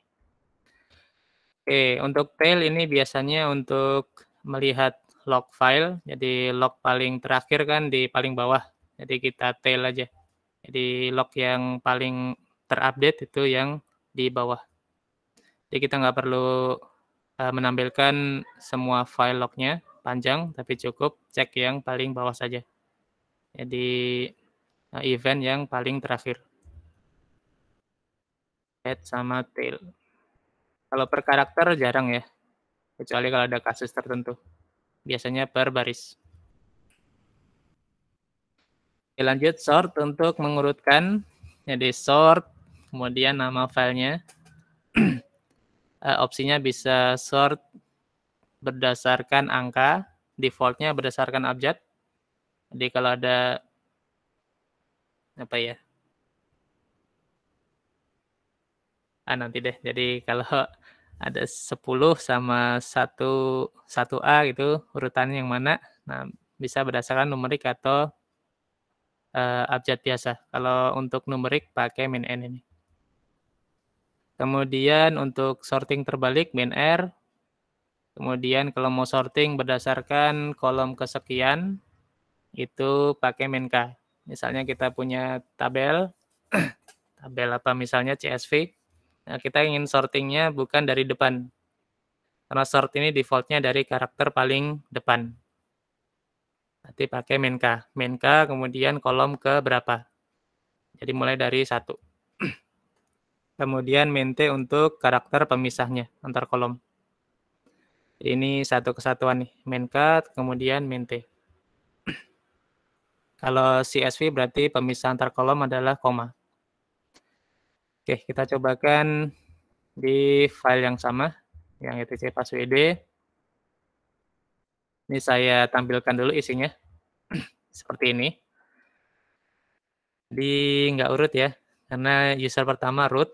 Oke, untuk tail ini biasanya untuk melihat log file. Jadi log paling terakhir kan di paling bawah. Jadi kita tail aja. Jadi log yang paling terupdate itu yang di bawah. Jadi kita nggak perlu eh, menampilkan semua file lognya panjang, tapi cukup cek yang paling bawah saja. Jadi eh, event yang paling terakhir head sama tail. Kalau per karakter jarang ya, kecuali kalau ada kasus tertentu. Biasanya per baris. Oke, lanjut sort untuk mengurutkan. Jadi sort, kemudian nama filenya. Eh, opsinya bisa sort berdasarkan angka, defaultnya berdasarkan abjad. Jadi kalau ada apa ya ah nanti deh. Jadi kalau ada 10 sama 1 1A gitu urutannya yang mana. Nah, bisa berdasarkan numerik atau uh, abjad biasa. Kalau untuk numerik pakai min n ini. Kemudian untuk sorting terbalik min r. Kemudian kalau mau sorting berdasarkan kolom kesekian itu pakai min k. Misalnya kita punya tabel tabel apa misalnya CSV Nah, kita ingin sortingnya bukan dari depan. Karena sort ini defaultnya dari karakter paling depan. Nanti pakai menka. Menka kemudian kolom ke berapa. Jadi mulai dari satu. kemudian mente untuk karakter pemisahnya antar kolom. Jadi ini satu kesatuan nih. Menka kemudian mente. Kalau CSV berarti pemisah antar kolom adalah koma. Oke, kita cobakan di file yang sama, yang etc password Ini saya tampilkan dulu isinya. Seperti ini. Di nggak urut ya, karena user pertama root.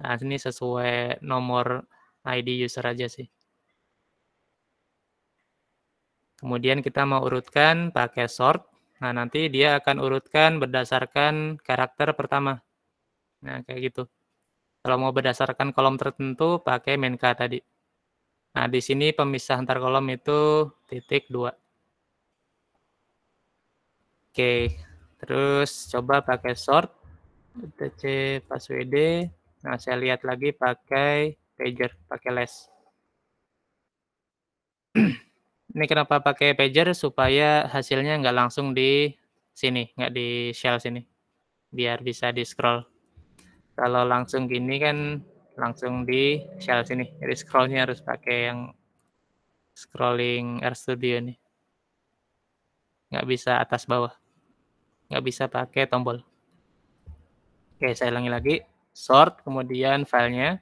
Nah, ini sesuai nomor ID user aja sih. Kemudian kita mau urutkan pakai sort. Nah, nanti dia akan urutkan berdasarkan karakter pertama. Nah, kayak gitu. Kalau mau berdasarkan kolom tertentu, pakai main K tadi. Nah, di sini pemisah antar kolom itu titik 2. Oke, terus coba pakai sort. UTC pas WD. Nah, saya lihat lagi pakai pager, pakai less. Ini kenapa pakai pager? Supaya hasilnya nggak langsung di sini, nggak di shell sini. Biar bisa di-scroll. Kalau langsung gini kan langsung di shell sini. Jadi scrollnya harus pakai yang scrolling RStudio nih. Nggak bisa atas bawah. Nggak bisa pakai tombol. Oke, saya ulangi lagi. Sort, kemudian filenya.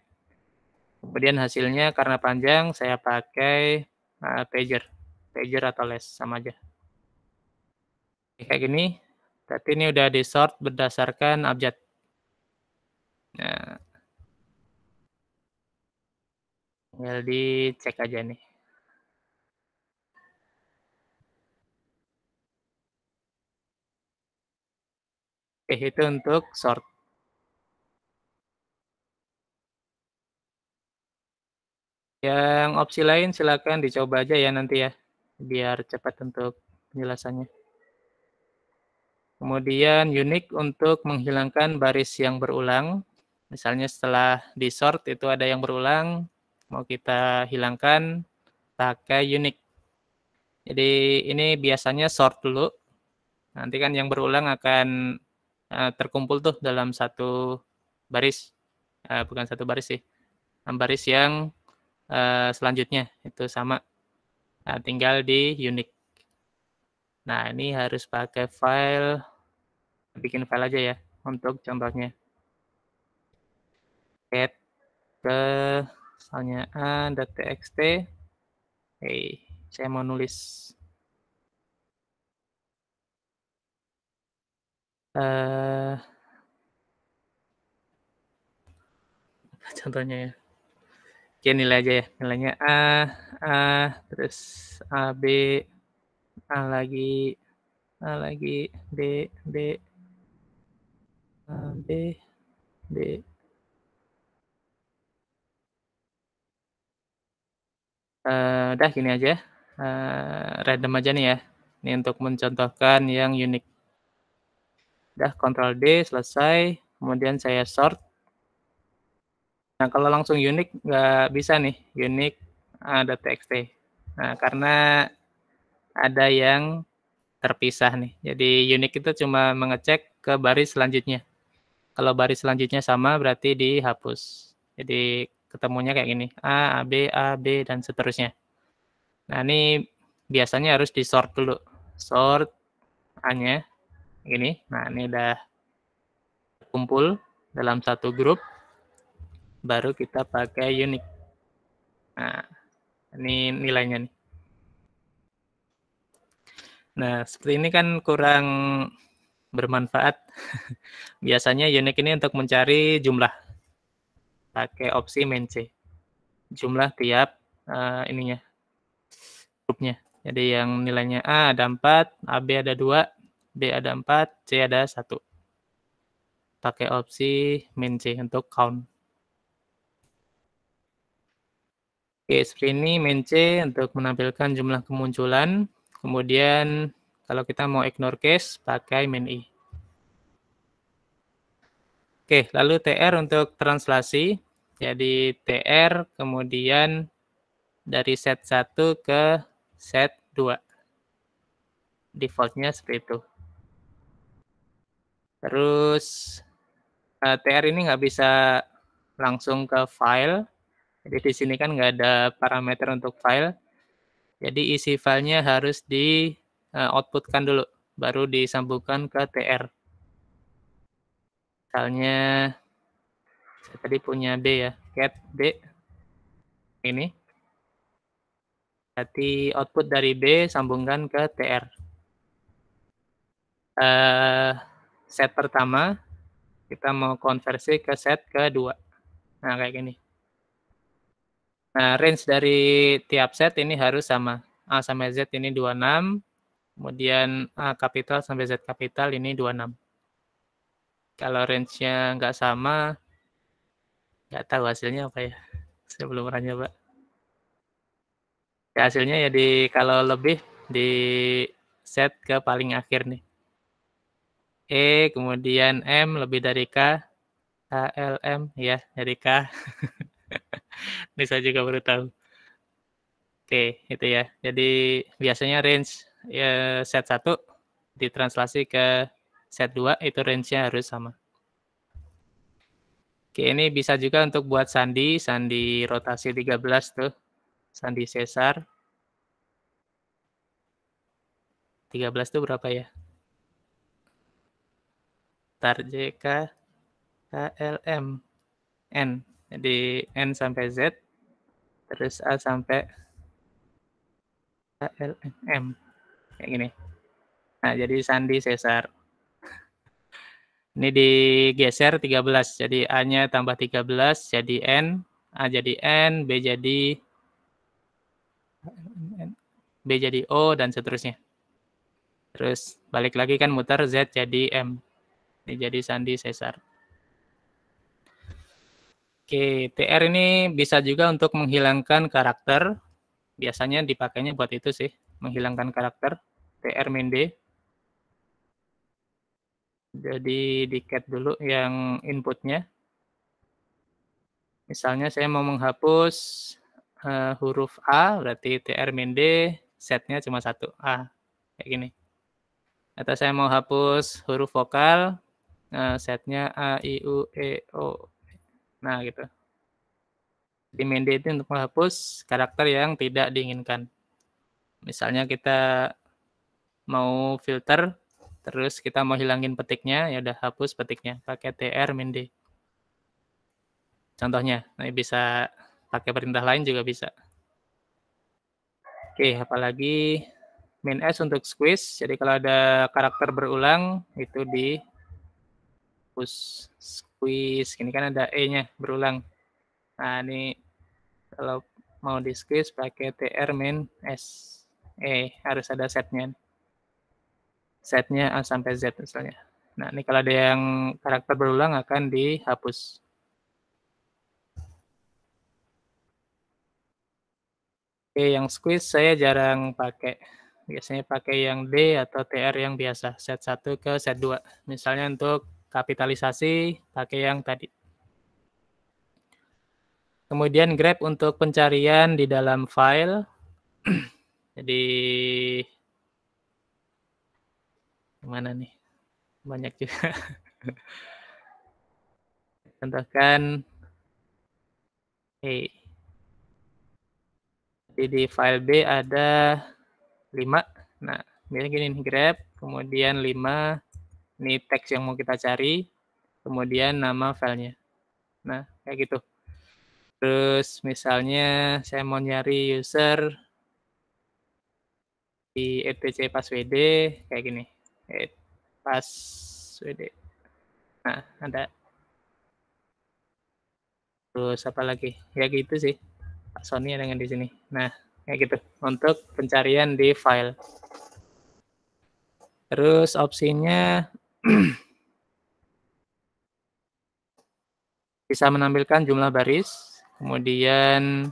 Kemudian hasilnya karena panjang, saya pakai uh, pager. Pager atau less, sama aja. Oke, kayak gini. Tapi ini udah di sort berdasarkan abjad. Ya. ngel di cek aja nih. Oke, eh, itu untuk short. Yang opsi lain silakan dicoba aja ya nanti ya, biar cepat untuk penjelasannya. Kemudian unik untuk menghilangkan baris yang berulang. Misalnya setelah di sort itu ada yang berulang, mau kita hilangkan pakai unique. Jadi ini biasanya sort dulu. Nanti kan yang berulang akan eh, terkumpul tuh dalam satu baris. Eh, bukan satu baris sih. Baris yang eh, selanjutnya itu sama. Nah, tinggal di unique. Nah, ini harus pakai file. Bikin file aja ya untuk contohnya get ke misalnya a.txt. Oke, saya mau nulis uh, contohnya ya. Oke, nilai aja ya. Nilainya A, A, terus A, B, A lagi, A lagi, B, B, A, B, B, uh, eh, dah gini aja uh, random aja nih ya ini untuk mencontohkan yang unik dah kontrol D selesai kemudian saya sort nah kalau langsung unik nggak bisa nih unik ada txt nah karena ada yang terpisah nih jadi unik itu cuma mengecek ke baris selanjutnya kalau baris selanjutnya sama berarti dihapus jadi ketemunya kayak gini A, A, B, A, B dan seterusnya. Nah, ini biasanya harus di sort dulu. Sort A-nya gini. Nah, ini udah kumpul dalam satu grup baru kita pakai unik. Nah, ini nilainya nih. Nah, seperti ini kan kurang bermanfaat. Biasanya unik ini untuk mencari jumlah pakai opsi main C. Jumlah tiap uh, ininya grupnya. Jadi yang nilainya A ada 4, AB ada 2, B ada 4, C ada 1. Pakai opsi main C untuk count. Oke, seperti ini main C untuk menampilkan jumlah kemunculan. Kemudian kalau kita mau ignore case, pakai main I. Oke, lalu TR untuk translasi. Jadi TR kemudian dari set 1 ke set 2. Defaultnya seperti itu. Terus uh, eh, TR ini nggak bisa langsung ke file. Jadi di sini kan nggak ada parameter untuk file. Jadi isi filenya harus di uh, outputkan dulu, baru disambungkan ke TR. Misalnya saya tadi punya B ya, cat B Ini. Berarti output dari B sambungkan ke TR. Uh, eh, set pertama, kita mau konversi ke set kedua. Nah, kayak gini. Nah, range dari tiap set ini harus sama. A sampai Z ini 26, kemudian A kapital sampai Z kapital ini 26. Kalau range-nya nggak sama, nggak tahu hasilnya apa ya saya belum pernah nyoba ya hasilnya ya di kalau lebih di set ke paling akhir nih E kemudian M lebih dari K K L M ya dari K ini saya juga baru tahu oke itu ya jadi biasanya range ya, set satu ditranslasi ke set 2 itu range-nya harus sama Oke, ini bisa juga untuk buat sandi, sandi rotasi 13 tuh. Sandi sesar. 13 tuh berapa ya? Tar JK KLM N. Jadi N sampai Z terus A sampai KLM M. Kayak gini. Nah, jadi sandi sesar. Ini digeser 13, jadi A-nya tambah 13, jadi N, A jadi N, B jadi B jadi O, dan seterusnya. Terus balik lagi kan muter Z jadi M. Ini jadi sandi Cesar. Oke, TR ini bisa juga untuk menghilangkan karakter. Biasanya dipakainya buat itu sih, menghilangkan karakter. TR min D. Jadi diket dulu yang inputnya. Misalnya saya mau menghapus uh, huruf A, berarti TR min D, setnya cuma satu, A. Kayak gini. Atau saya mau hapus huruf vokal, uh, setnya A, I, U, E, O. E. Nah, gitu. Jadi min D itu untuk menghapus karakter yang tidak diinginkan. Misalnya kita mau filter Terus kita mau hilangin petiknya, ya udah hapus petiknya. Pakai tr min d. Contohnya, nah bisa pakai perintah lain juga bisa. Oke, apalagi min s untuk squeeze. Jadi kalau ada karakter berulang, itu di push squeeze. Ini kan ada e-nya berulang. Nah, ini kalau mau di squeeze pakai tr min s. Eh, harus ada setnya setnya A sampai Z misalnya. Nah, ini kalau ada yang karakter berulang akan dihapus. Oke, yang squeeze saya jarang pakai. Biasanya pakai yang D atau TR yang biasa, set 1 ke set 2. Misalnya untuk kapitalisasi, pakai yang tadi. Kemudian grab untuk pencarian di dalam file. Jadi Mana nih? Banyak juga. Contohkan E. Eh, Jadi di file B ada lima. Nah, biasanya gini nih, grab, kemudian lima ini teks yang mau kita cari, kemudian nama filenya. Nah, kayak gitu. Terus misalnya saya mau nyari user di etc password kayak gini. Wait, pas WD. Nah, ada. Terus apa lagi? Ya gitu sih. Pak Sony ada dengan di sini. Nah, kayak gitu. Untuk pencarian di file. Terus opsinya bisa menampilkan jumlah baris, kemudian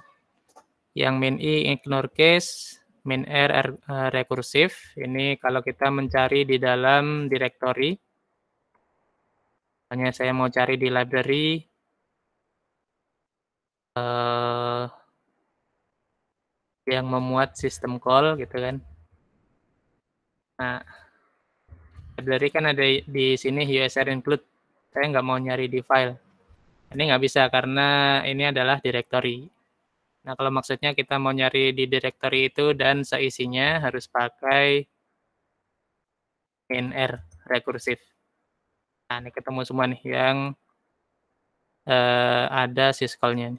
yang main i ignore case, min R, R eh, rekursif. Ini kalau kita mencari di dalam direktori. Hanya saya mau cari di library. Uh, yang memuat sistem call gitu kan. Nah, library kan ada di sini USR include. Saya nggak mau nyari di file. Ini nggak bisa karena ini adalah directory. Nah, kalau maksudnya kita mau nyari di directory itu dan seisinya harus pakai NR rekursif. Nah, ini ketemu semua nih yang eh, ada syscall-nya.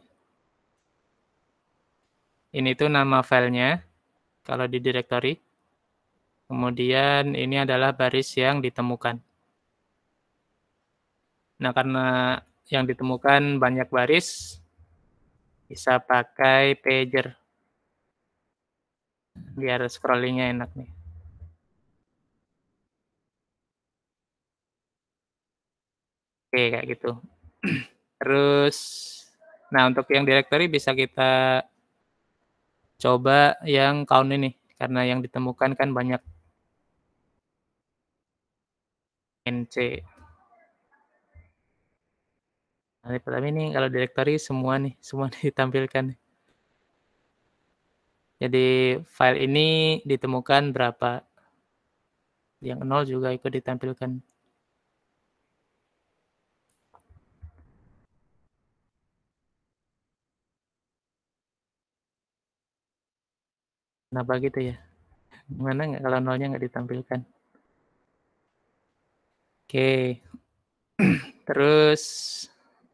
Ini tuh nama filenya kalau di directory. Kemudian ini adalah baris yang ditemukan. Nah, karena yang ditemukan banyak baris, bisa pakai pager biar scrollingnya enak nih oke kayak gitu terus nah untuk yang directory bisa kita coba yang count ini karena yang ditemukan kan banyak NC Nah, ini pertama ini kalau directory semua nih, semua ditampilkan. Jadi file ini ditemukan berapa? Yang nol juga ikut ditampilkan. Kenapa gitu ya? Gimana nggak kalau nolnya nggak ditampilkan? Oke. Terus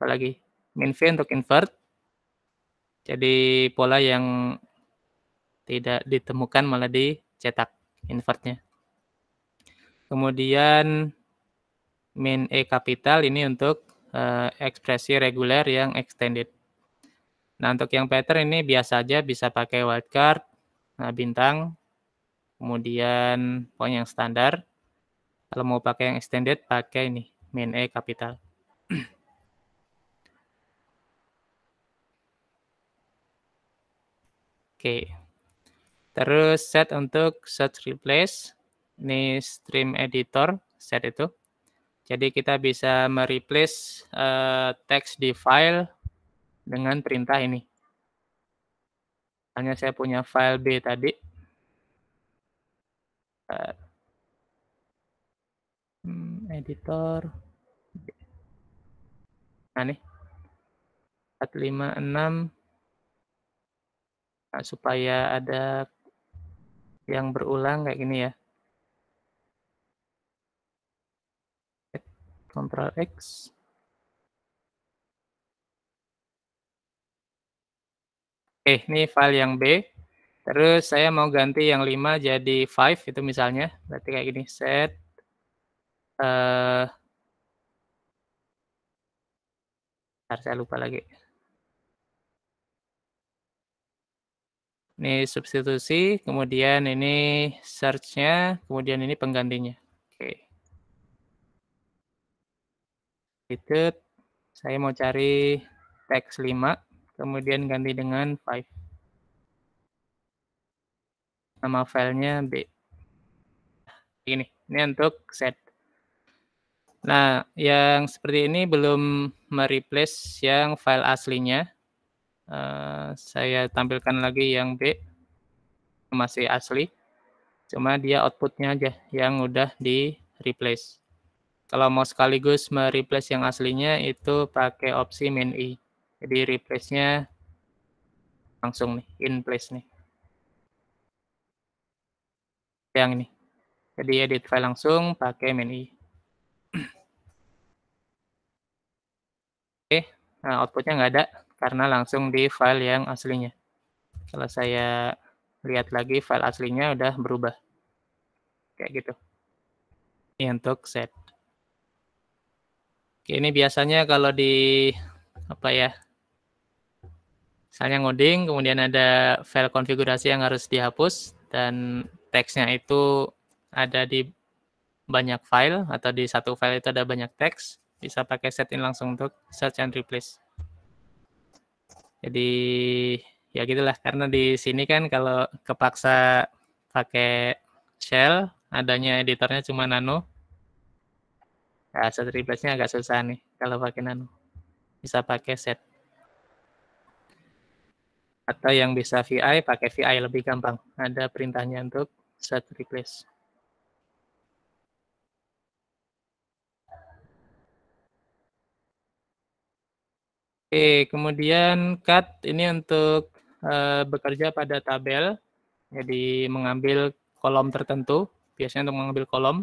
apalagi min v untuk invert. Jadi pola yang tidak ditemukan malah dicetak invertnya. Kemudian min e kapital ini untuk uh, ekspresi reguler yang extended. Nah, untuk yang pattern ini biasa aja bisa pakai wildcard, nah, bintang, kemudian poin yang standar. Kalau mau pakai yang extended, pakai ini, min E kapital Oke. Terus set untuk search replace. Ini stream editor set itu. Jadi kita bisa mereplace uh, eh, teks di file dengan perintah ini. Hanya saya punya file B tadi. Uh, editor. Nah nih. 456 supaya ada yang berulang kayak gini ya. Kontrol X. Oke, ini file yang B. Terus saya mau ganti yang 5 jadi 5 itu misalnya. Berarti kayak gini, set. Uh, ntar saya lupa lagi. Ini substitusi, kemudian ini search-nya, kemudian ini penggantinya. Oke. Itu saya mau cari teks 5, kemudian ganti dengan 5. Nama filenya B. Ini, ini untuk set. Nah, yang seperti ini belum mereplace yang file aslinya. Eh, saya tampilkan lagi yang B masih asli. Cuma dia outputnya aja yang udah di replace. Kalau mau sekaligus mereplace yang aslinya itu pakai opsi min i. Jadi replace-nya langsung nih, in place nih. Yang ini. Jadi edit file langsung pakai min i. Oke, nah outputnya nggak ada karena langsung di file yang aslinya. Kalau saya lihat lagi file aslinya udah berubah. Kayak gitu. Ini untuk set. Oke, ini biasanya kalau di apa ya? Misalnya ngoding, kemudian ada file konfigurasi yang harus dihapus dan teksnya itu ada di banyak file atau di satu file itu ada banyak teks, bisa pakai set in langsung untuk search and replace. Jadi ya gitulah karena di sini kan kalau kepaksa pakai shell adanya editornya cuma nano. Nah, set replace-nya agak susah nih kalau pakai nano. Bisa pakai set. Atau yang bisa VI pakai VI lebih gampang. Ada perintahnya untuk set replace. Oke, kemudian cut ini untuk uh, bekerja pada tabel. Jadi mengambil kolom tertentu, biasanya untuk mengambil kolom.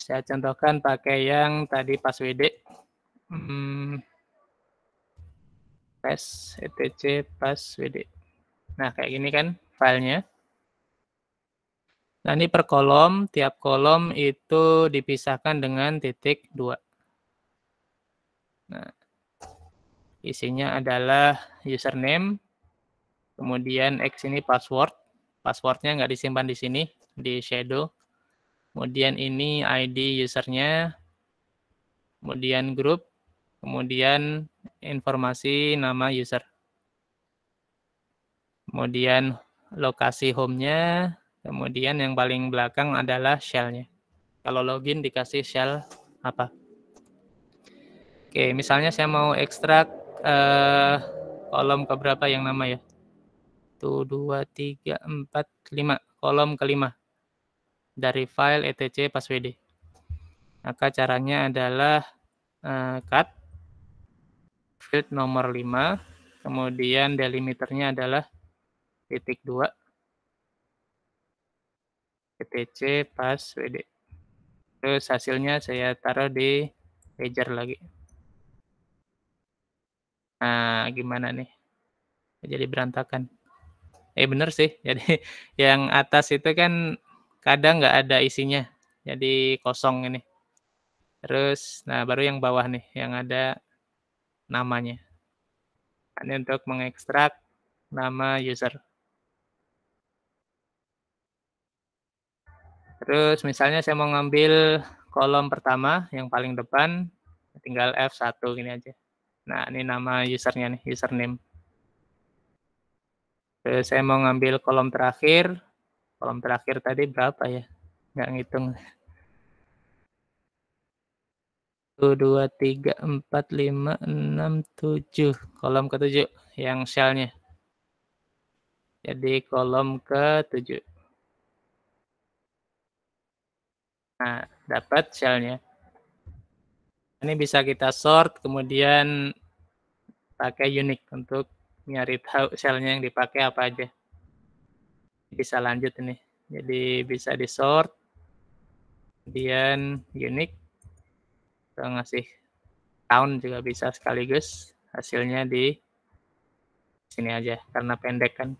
Saya contohkan pakai yang tadi pas WD. Hmm, pas etc pas WD. Nah, kayak gini kan filenya. Nah, ini per kolom, tiap kolom itu dipisahkan dengan titik 2. Nah, Isinya adalah username, kemudian X ini password. Passwordnya nggak disimpan di sini, di shadow. Kemudian ini ID usernya, kemudian grup, kemudian informasi nama user. Kemudian lokasi home-nya, kemudian yang paling belakang adalah shell-nya. Kalau login dikasih shell apa? Oke, misalnya saya mau ekstrak uh, kolom keberapa yang nama ya? Itu 2, 3, 4, 5. Kolom kelima. Dari file etc password. Maka caranya adalah uh, cut field nomor 5. Kemudian delimiternya adalah titik 2. etc password. Terus hasilnya saya taruh di ledger lagi. Nah, gimana nih? Jadi berantakan. Eh bener sih. Jadi yang atas itu kan kadang nggak ada isinya. Jadi kosong ini. Terus, nah baru yang bawah nih yang ada namanya. Ini untuk mengekstrak nama user. Terus misalnya saya mau ngambil kolom pertama yang paling depan, tinggal F1 gini aja. Nah, ini nama usernya nih, username. Terus eh, saya mau ngambil kolom terakhir. Kolom terakhir tadi berapa ya? Nggak ngitung. 1, 2, 3, 4, 5, 6, 7. Kolom ke-7 yang shell-nya. Jadi kolom ke-7. Nah, dapat shell-nya. Ini bisa kita sort, kemudian pakai unique untuk nyari tahu selnya yang dipakai apa aja. Bisa lanjut ini. Jadi bisa di sort, kemudian unique, kita ngasih count juga bisa sekaligus hasilnya di sini aja karena pendek kan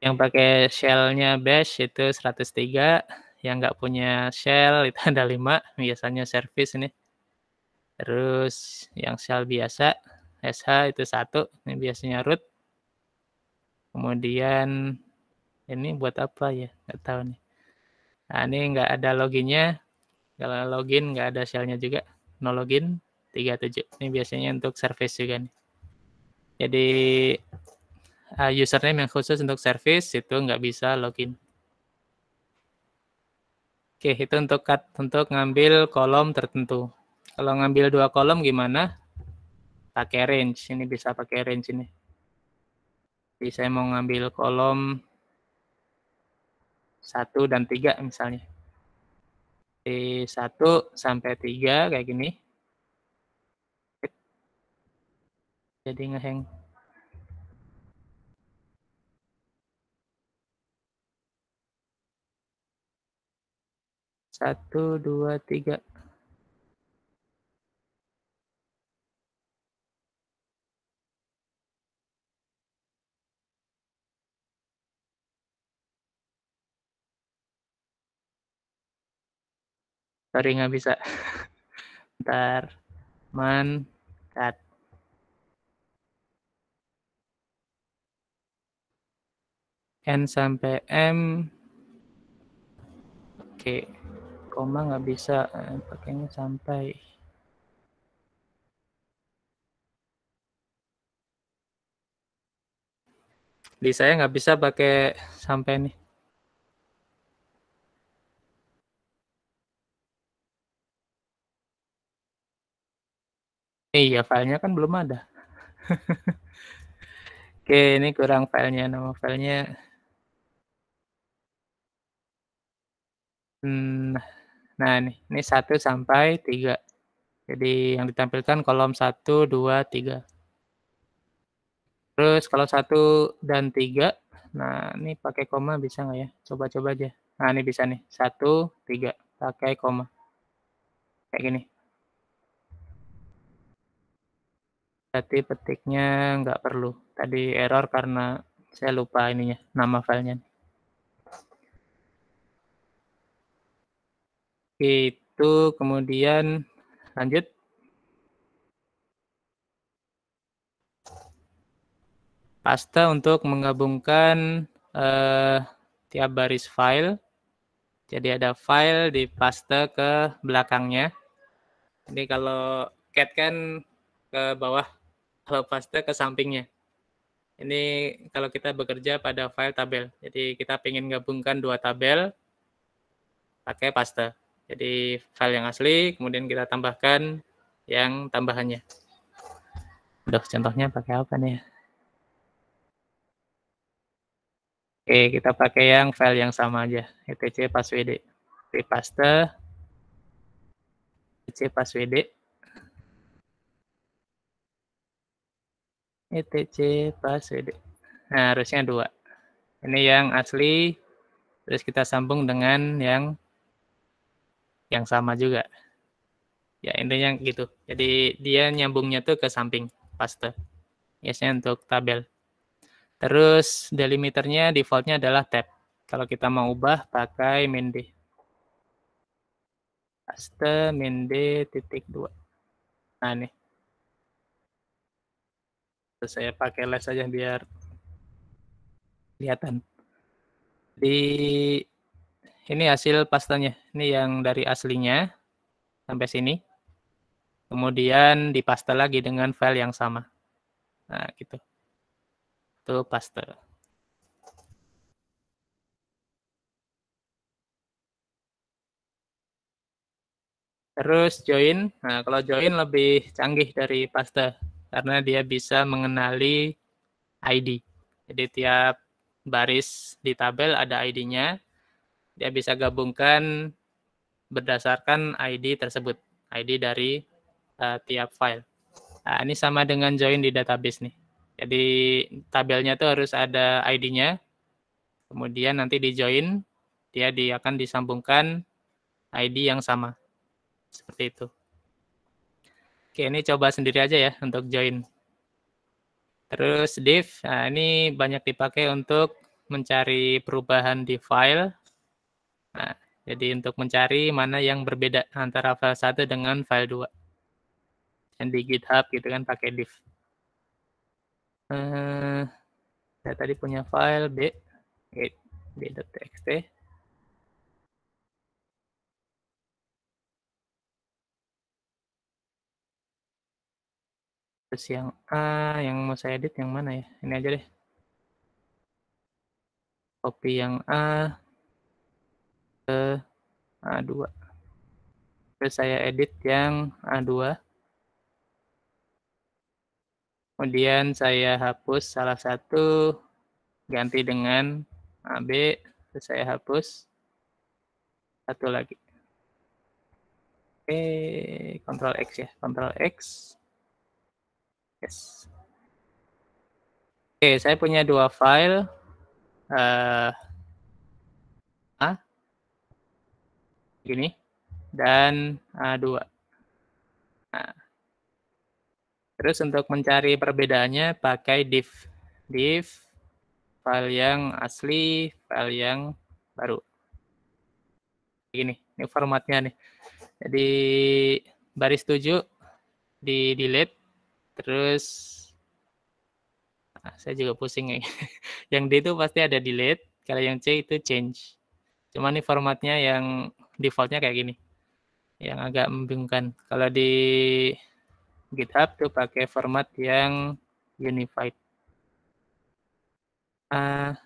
yang pakai shellnya bash itu 103 yang nggak punya shell itu ada 5 biasanya service ini Terus yang sel biasa SH itu satu, ini biasanya root. Kemudian ini buat apa ya? Nggak tahu nih. Nah, ini nggak ada loginnya. Kalau login nggak ada shellnya juga. No login 37. Ini biasanya untuk service juga nih. Jadi uh, username yang khusus untuk service itu nggak bisa login. Oke, itu untuk cut, untuk ngambil kolom tertentu. Kalau ngambil dua kolom gimana? Pakai range. Ini bisa pakai range ini. Jadi saya mau ngambil kolom satu dan tiga misalnya. Di satu sampai tiga kayak gini. Jadi ngeheng. Satu, dua, tiga. sorry nggak bisa ntar cat n sampai m oke okay. koma nggak bisa eh, pakainya sampai di saya nggak bisa pakai sampai nih Iya, filenya kan belum ada. Oke, ini kurang filenya, nama filenya. Mmm, nah ini, ini 1 sampai 3. Jadi yang ditampilkan kolom 1, 2, 3. Terus kalau 1 dan 3, nah ini pakai koma bisa nggak ya? Coba-coba aja. Nah ini bisa nih, 1, 3, pakai koma. Kayak gini. berarti petiknya nggak perlu. Tadi error karena saya lupa ininya, nama filenya. Itu kemudian lanjut. Pasta untuk menggabungkan eh, tiap baris file. Jadi ada file di paste ke belakangnya. ini kalau cat kan ke bawah kalau paste ke sampingnya. Ini kalau kita bekerja pada file tabel. Jadi kita ingin gabungkan dua tabel pakai paste. Jadi file yang asli, kemudian kita tambahkan yang tambahannya. Udah contohnya pakai apa nih? Ya? Oke, kita pakai yang file yang sama aja. etc passwd. paste. etc Oke. ETC gitu, pas WD. Nah, harusnya dua. Ini yang asli, terus kita sambung dengan yang yang sama juga. Ya, intinya gitu. Jadi dia nyambungnya tuh ke samping, paste. Biasanya untuk tabel. Terus delimiternya defaultnya adalah tab. Kalau kita mau ubah pakai min D. Paste min D titik dua. Nah, nih saya pakai les aja biar kelihatan. Di ini hasil pastanya. Ini yang dari aslinya sampai sini. Kemudian dipaste lagi dengan file yang sama. Nah, gitu. Itu paste. Terus join. Nah, kalau join lebih canggih dari paste karena dia bisa mengenali ID. Jadi tiap baris di tabel ada ID-nya. Dia bisa gabungkan berdasarkan ID tersebut, ID dari uh, tiap file. Nah, ini sama dengan join di database nih. Jadi tabelnya itu harus ada ID-nya. Kemudian nanti di join dia di akan disambungkan ID yang sama. Seperti itu. Oke, ini coba sendiri aja ya untuk join. Terus div, nah ini banyak dipakai untuk mencari perubahan di file. Nah, jadi untuk mencari mana yang berbeda antara file 1 dengan file 2. Dan di GitHub gitu kan pakai div. Uh, saya tadi punya file b, b.txt. Terus yang A, yang mau saya edit yang mana ya? Ini aja deh. Copy yang A ke A2. Terus saya edit yang A2. Kemudian saya hapus salah satu, ganti dengan AB, terus saya hapus satu lagi. Oke, Ctrl X ya, Ctrl X. Yes. Oke, saya punya dua file. Uh, eh, A, ah, gini, dan A2. Ah, nah. Terus untuk mencari perbedaannya pakai div. Div, file yang asli, file yang baru. Gini, ini formatnya nih. Jadi baris 7 di delete, Terus nah, saya juga pusing ya. yang D itu pasti ada delete, kalau yang C itu change. Cuman ini formatnya yang defaultnya kayak gini. Yang agak membingungkan. Kalau di GitHub tuh pakai format yang unified. A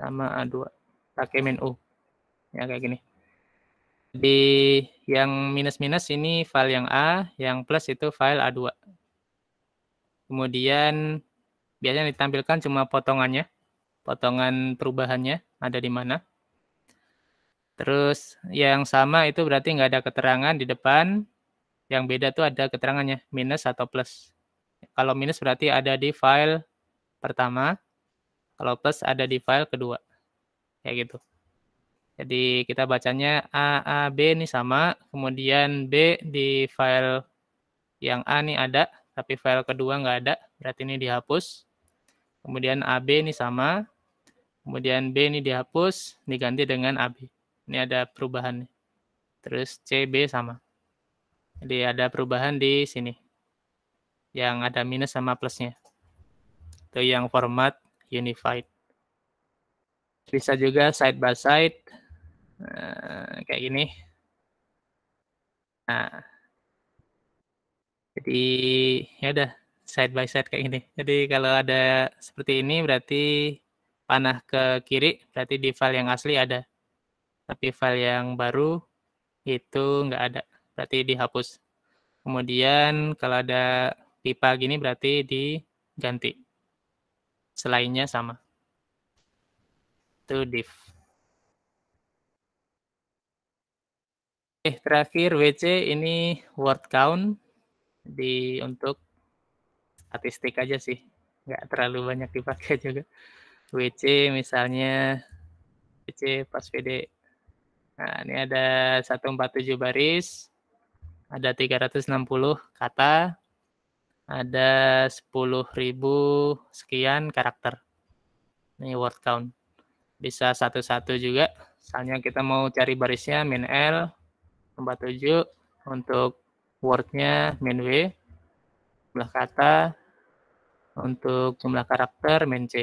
sama A2 pakai menu ya kayak gini di yang minus-minus ini file yang A, yang plus itu file A2 Kemudian biasanya ditampilkan cuma potongannya, potongan perubahannya ada di mana. Terus yang sama itu berarti nggak ada keterangan di depan, yang beda tuh ada keterangannya, minus atau plus. Kalau minus berarti ada di file pertama, kalau plus ada di file kedua. Kayak gitu. Jadi kita bacanya A, A, B ini sama, kemudian B di file yang A ini ada, tapi file kedua nggak ada, berarti ini dihapus. Kemudian AB ini sama, kemudian B ini dihapus, diganti dengan AB. Ini ada perubahan. Terus CB sama. Jadi ada perubahan di sini. Yang ada minus sama plusnya. Itu yang format unified. Bisa juga side by side. Nah, kayak gini. Nah, jadi ya udah side by side kayak gini. Jadi kalau ada seperti ini berarti panah ke kiri berarti di file yang asli ada. Tapi file yang baru itu nggak ada. Berarti dihapus. Kemudian kalau ada pipa gini berarti diganti. Selainnya sama. Itu div. Oke, eh, terakhir WC ini word count di untuk statistik aja sih nggak terlalu banyak dipakai juga WC misalnya WC pas PD nah ini ada 147 baris ada 360 kata ada 10.000 sekian karakter ini word count bisa satu-satu juga misalnya kita mau cari barisnya min L 47 untuk wordnya menu W, jumlah kata, untuk jumlah karakter main C.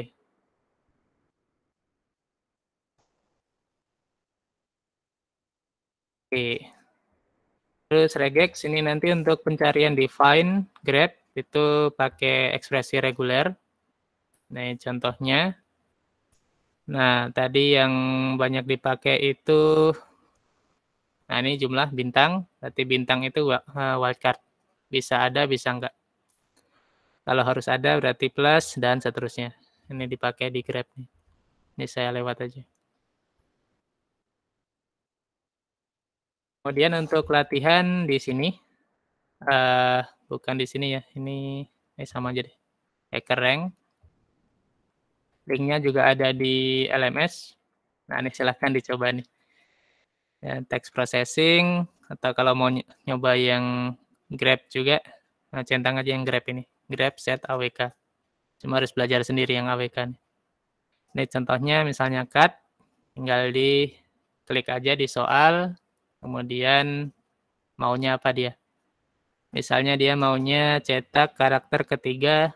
Oke. Terus regex ini nanti untuk pencarian define grab itu pakai ekspresi reguler. Nah, contohnya. Nah, tadi yang banyak dipakai itu Nah, ini jumlah bintang. Berarti bintang itu eh, wildcard. Bisa ada, bisa enggak. Kalau harus ada, berarti plus, dan seterusnya. Ini dipakai di Grab. Nih. Ini saya lewat aja. Kemudian untuk latihan di sini. Uh, bukan di sini ya. Ini, eh sama aja deh. Hacker rank. Linknya juga ada di LMS. Nah, ini silahkan dicoba nih ya, text processing atau kalau mau nyoba yang Grab juga nah, centang aja yang Grab ini Grab set AWK cuma harus belajar sendiri yang AWK nih. ini contohnya misalnya cut tinggal di klik aja di soal kemudian maunya apa dia misalnya dia maunya cetak karakter ketiga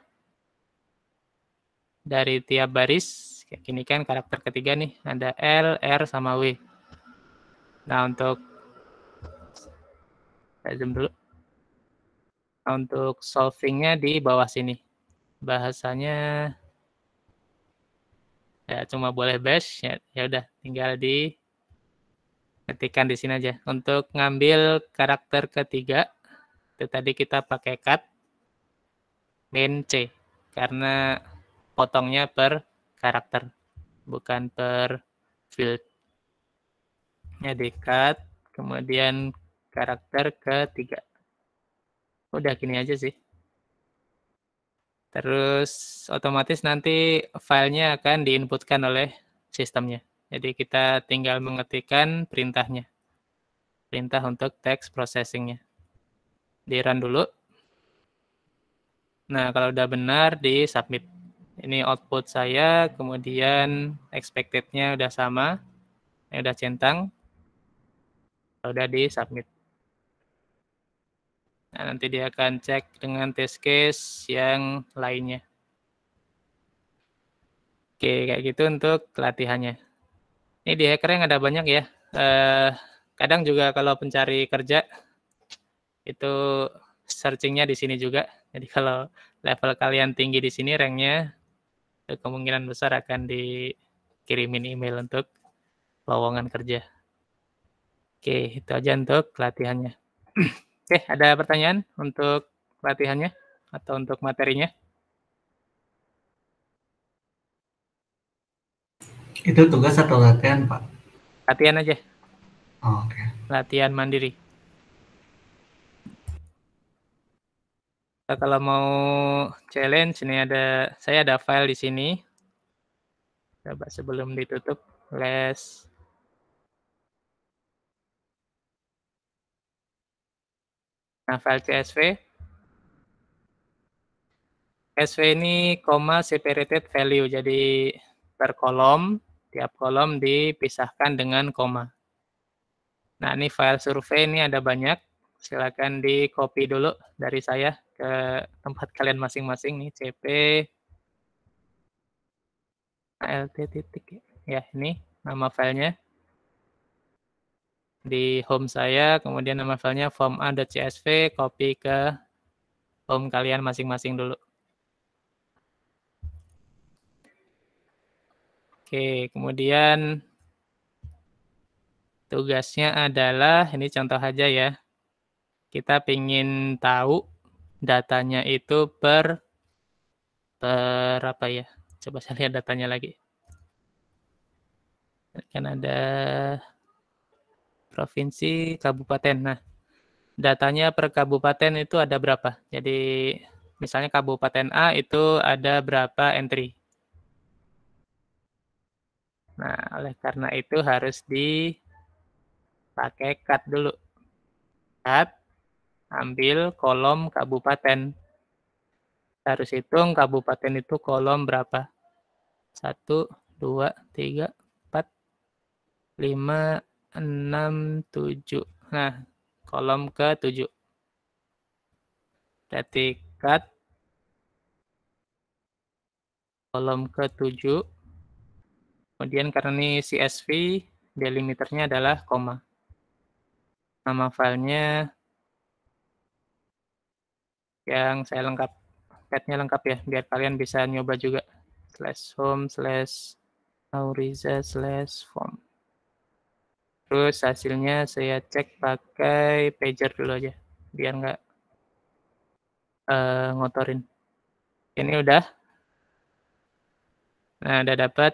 dari tiap baris kayak gini kan karakter ketiga nih ada L, R sama W Nah untuk saya zoom dulu. Nah, untuk solvingnya di bawah sini. Bahasanya ya cuma boleh bash ya ya udah tinggal di ketikan di sini aja untuk ngambil karakter ketiga itu tadi kita pakai cut min c karena potongnya per karakter bukan per field Nya dekat, kemudian karakter ketiga. Udah gini aja sih. Terus otomatis nanti filenya akan diinputkan oleh sistemnya. Jadi kita tinggal mengetikkan perintahnya. Perintah untuk text processingnya. Di run dulu. Nah, kalau udah benar di submit. Ini output saya, kemudian expectednya udah sama. Ini udah centang. Udah di submit. Nah, nanti dia akan cek dengan test case yang lainnya. Oke, kayak gitu untuk latihannya. Ini di hacker yang ada banyak ya. Eh, kadang juga kalau pencari kerja, itu searchingnya di sini juga. Jadi kalau level kalian tinggi di sini ranknya, kemungkinan besar akan dikirimin email untuk lowongan kerja. Oke, itu aja untuk latihannya. Oke, ada pertanyaan untuk latihannya atau untuk materinya? Itu tugas atau latihan, Pak? Latihan aja. Oh, Oke. Okay. Latihan mandiri. Nah, kalau mau challenge, ini ada saya ada file di sini. Coba sebelum ditutup, les Nah, file CSV. CSV ini comma separated value. Jadi per kolom, tiap kolom dipisahkan dengan koma. Nah, ini file survei ini ada banyak. Silakan di copy dulu dari saya ke tempat kalian masing-masing nih nah, CP LT titik ya ini nama filenya di home saya, kemudian nama filenya form a.csv, copy ke home kalian masing-masing dulu. Oke, kemudian tugasnya adalah, ini contoh aja ya, kita ingin tahu datanya itu per per apa ya? Coba saya lihat datanya lagi. Kan ada provinsi, kabupaten. Nah, datanya per kabupaten itu ada berapa? Jadi misalnya kabupaten A itu ada berapa entry? Nah, oleh karena itu harus dipakai cut dulu. Cut, ambil kolom kabupaten. Harus hitung kabupaten itu kolom berapa. Satu, dua, tiga, empat, lima. 6, 7. Nah, kolom ke-7. Berarti cut kolom ke-7. Kemudian karena ini CSV, delimiternya adalah koma. Nama filenya yang saya lengkap, petnya lengkap ya, biar kalian bisa nyoba juga. Slash home, slash auriza, slash form. Terus hasilnya saya cek pakai pager dulu aja, biar nggak uh, ngotorin. Ini udah. Nah, udah dapat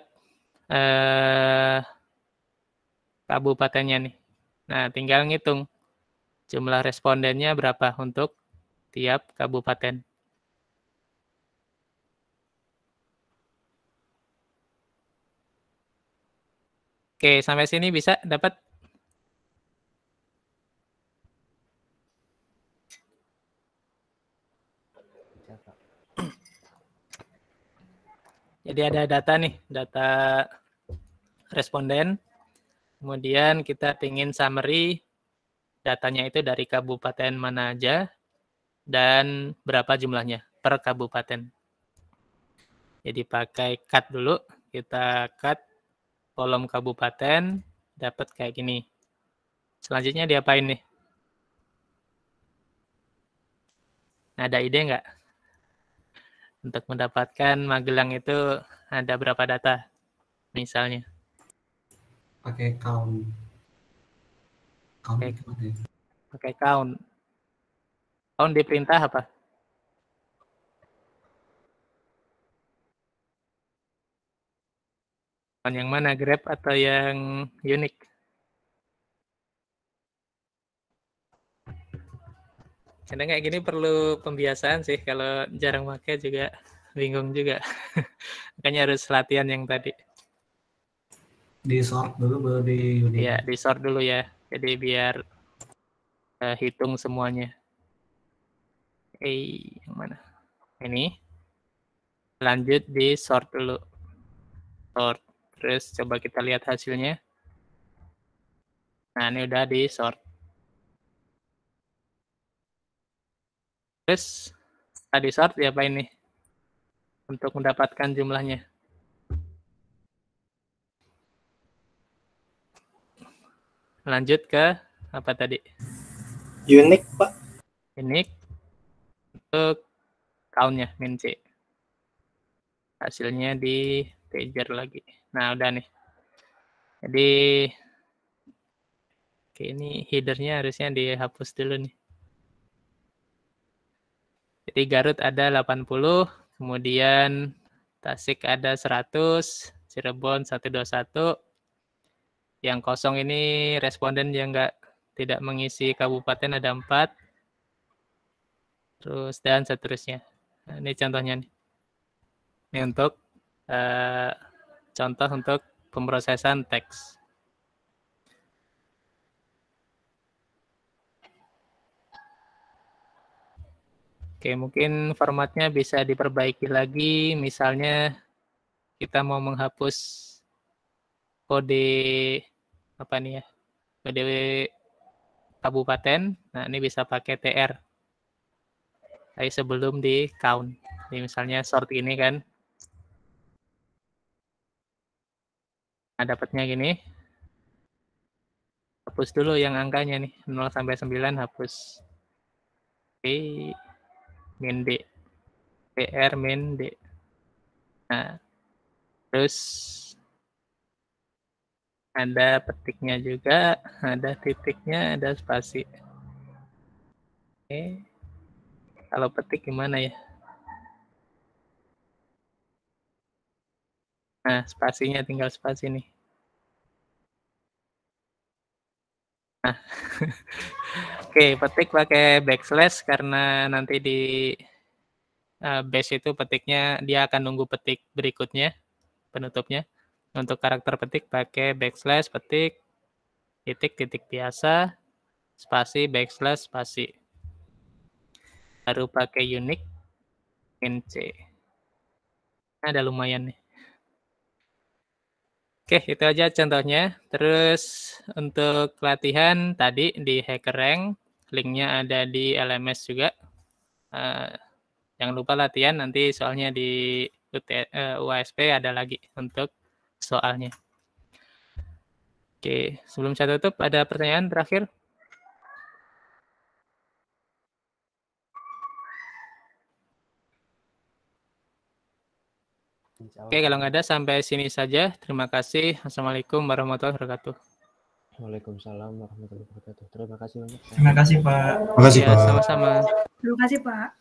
uh, eh, kabupatennya nih. Nah, tinggal ngitung jumlah respondennya berapa untuk tiap kabupaten. Oke, sampai sini bisa dapat? Jadi ada data nih, data responden. Kemudian kita ingin summary datanya itu dari kabupaten mana aja dan berapa jumlahnya per kabupaten. Jadi pakai cut dulu, kita cut kolom kabupaten dapat kayak gini. Selanjutnya diapain nih? Ada ide nggak? Untuk mendapatkan Magelang itu ada berapa data misalnya? Pakai count. Count pakai, ya? count. Count di apa? Count yang mana? Grab atau yang unique? kadang kayak gini perlu pembiasaan sih kalau jarang pakai juga bingung juga makanya harus latihan yang tadi di sort dulu baru di unit ya di sort dulu ya jadi biar uh, hitung semuanya eh yang mana ini lanjut di sort dulu sort terus coba kita lihat hasilnya nah ini udah di sort Terus study ya pak ini untuk mendapatkan jumlahnya? Lanjut ke apa tadi? Unik, Pak. Unik untuk count-nya, min C. Hasilnya di pager lagi. Nah, udah nih. Jadi, oke, ini headernya harusnya dihapus dulu nih di Garut ada 80, kemudian Tasik ada 100, Cirebon 121. Yang kosong ini responden yang enggak tidak mengisi kabupaten ada 4. Terus dan seterusnya. Nah, ini contohnya nih. Ini untuk uh, contoh untuk pemrosesan teks. Oke, mungkin formatnya bisa diperbaiki lagi. Misalnya kita mau menghapus kode apa nih ya? Kode kabupaten. Nah, ini bisa pakai TR. Tapi sebelum di count. Ini misalnya sort ini kan. Nah, dapatnya gini. Hapus dulu yang angkanya nih, 0 sampai 9 hapus. Oke. Okay min D. PR min D. Nah, terus ada petiknya juga, ada titiknya, ada spasi. Oke. Kalau petik gimana ya? Nah, spasinya tinggal spasi nih. Nah, Oke, petik pakai backslash karena nanti di uh, base itu petiknya dia akan nunggu petik berikutnya, penutupnya. Untuk karakter petik pakai backslash petik titik titik biasa spasi backslash spasi. Baru pakai unique nc. Ada lumayan nih. Oke, itu aja contohnya. Terus untuk latihan tadi di hacker rank Linknya ada di LMS juga. Uh, jangan lupa latihan nanti soalnya di UT, eh, UASP ada lagi untuk soalnya. Oke, sebelum saya tutup ada pertanyaan terakhir? Oke, kalau nggak ada sampai sini saja. Terima kasih. Assalamualaikum warahmatullahi wabarakatuh. Waalaikumsalam warahmatullahi wabarakatuh. Terima kasih banyak. Terima kasih Pak. Terima kasih iya, Pak. Sama-sama. Terima kasih Pak.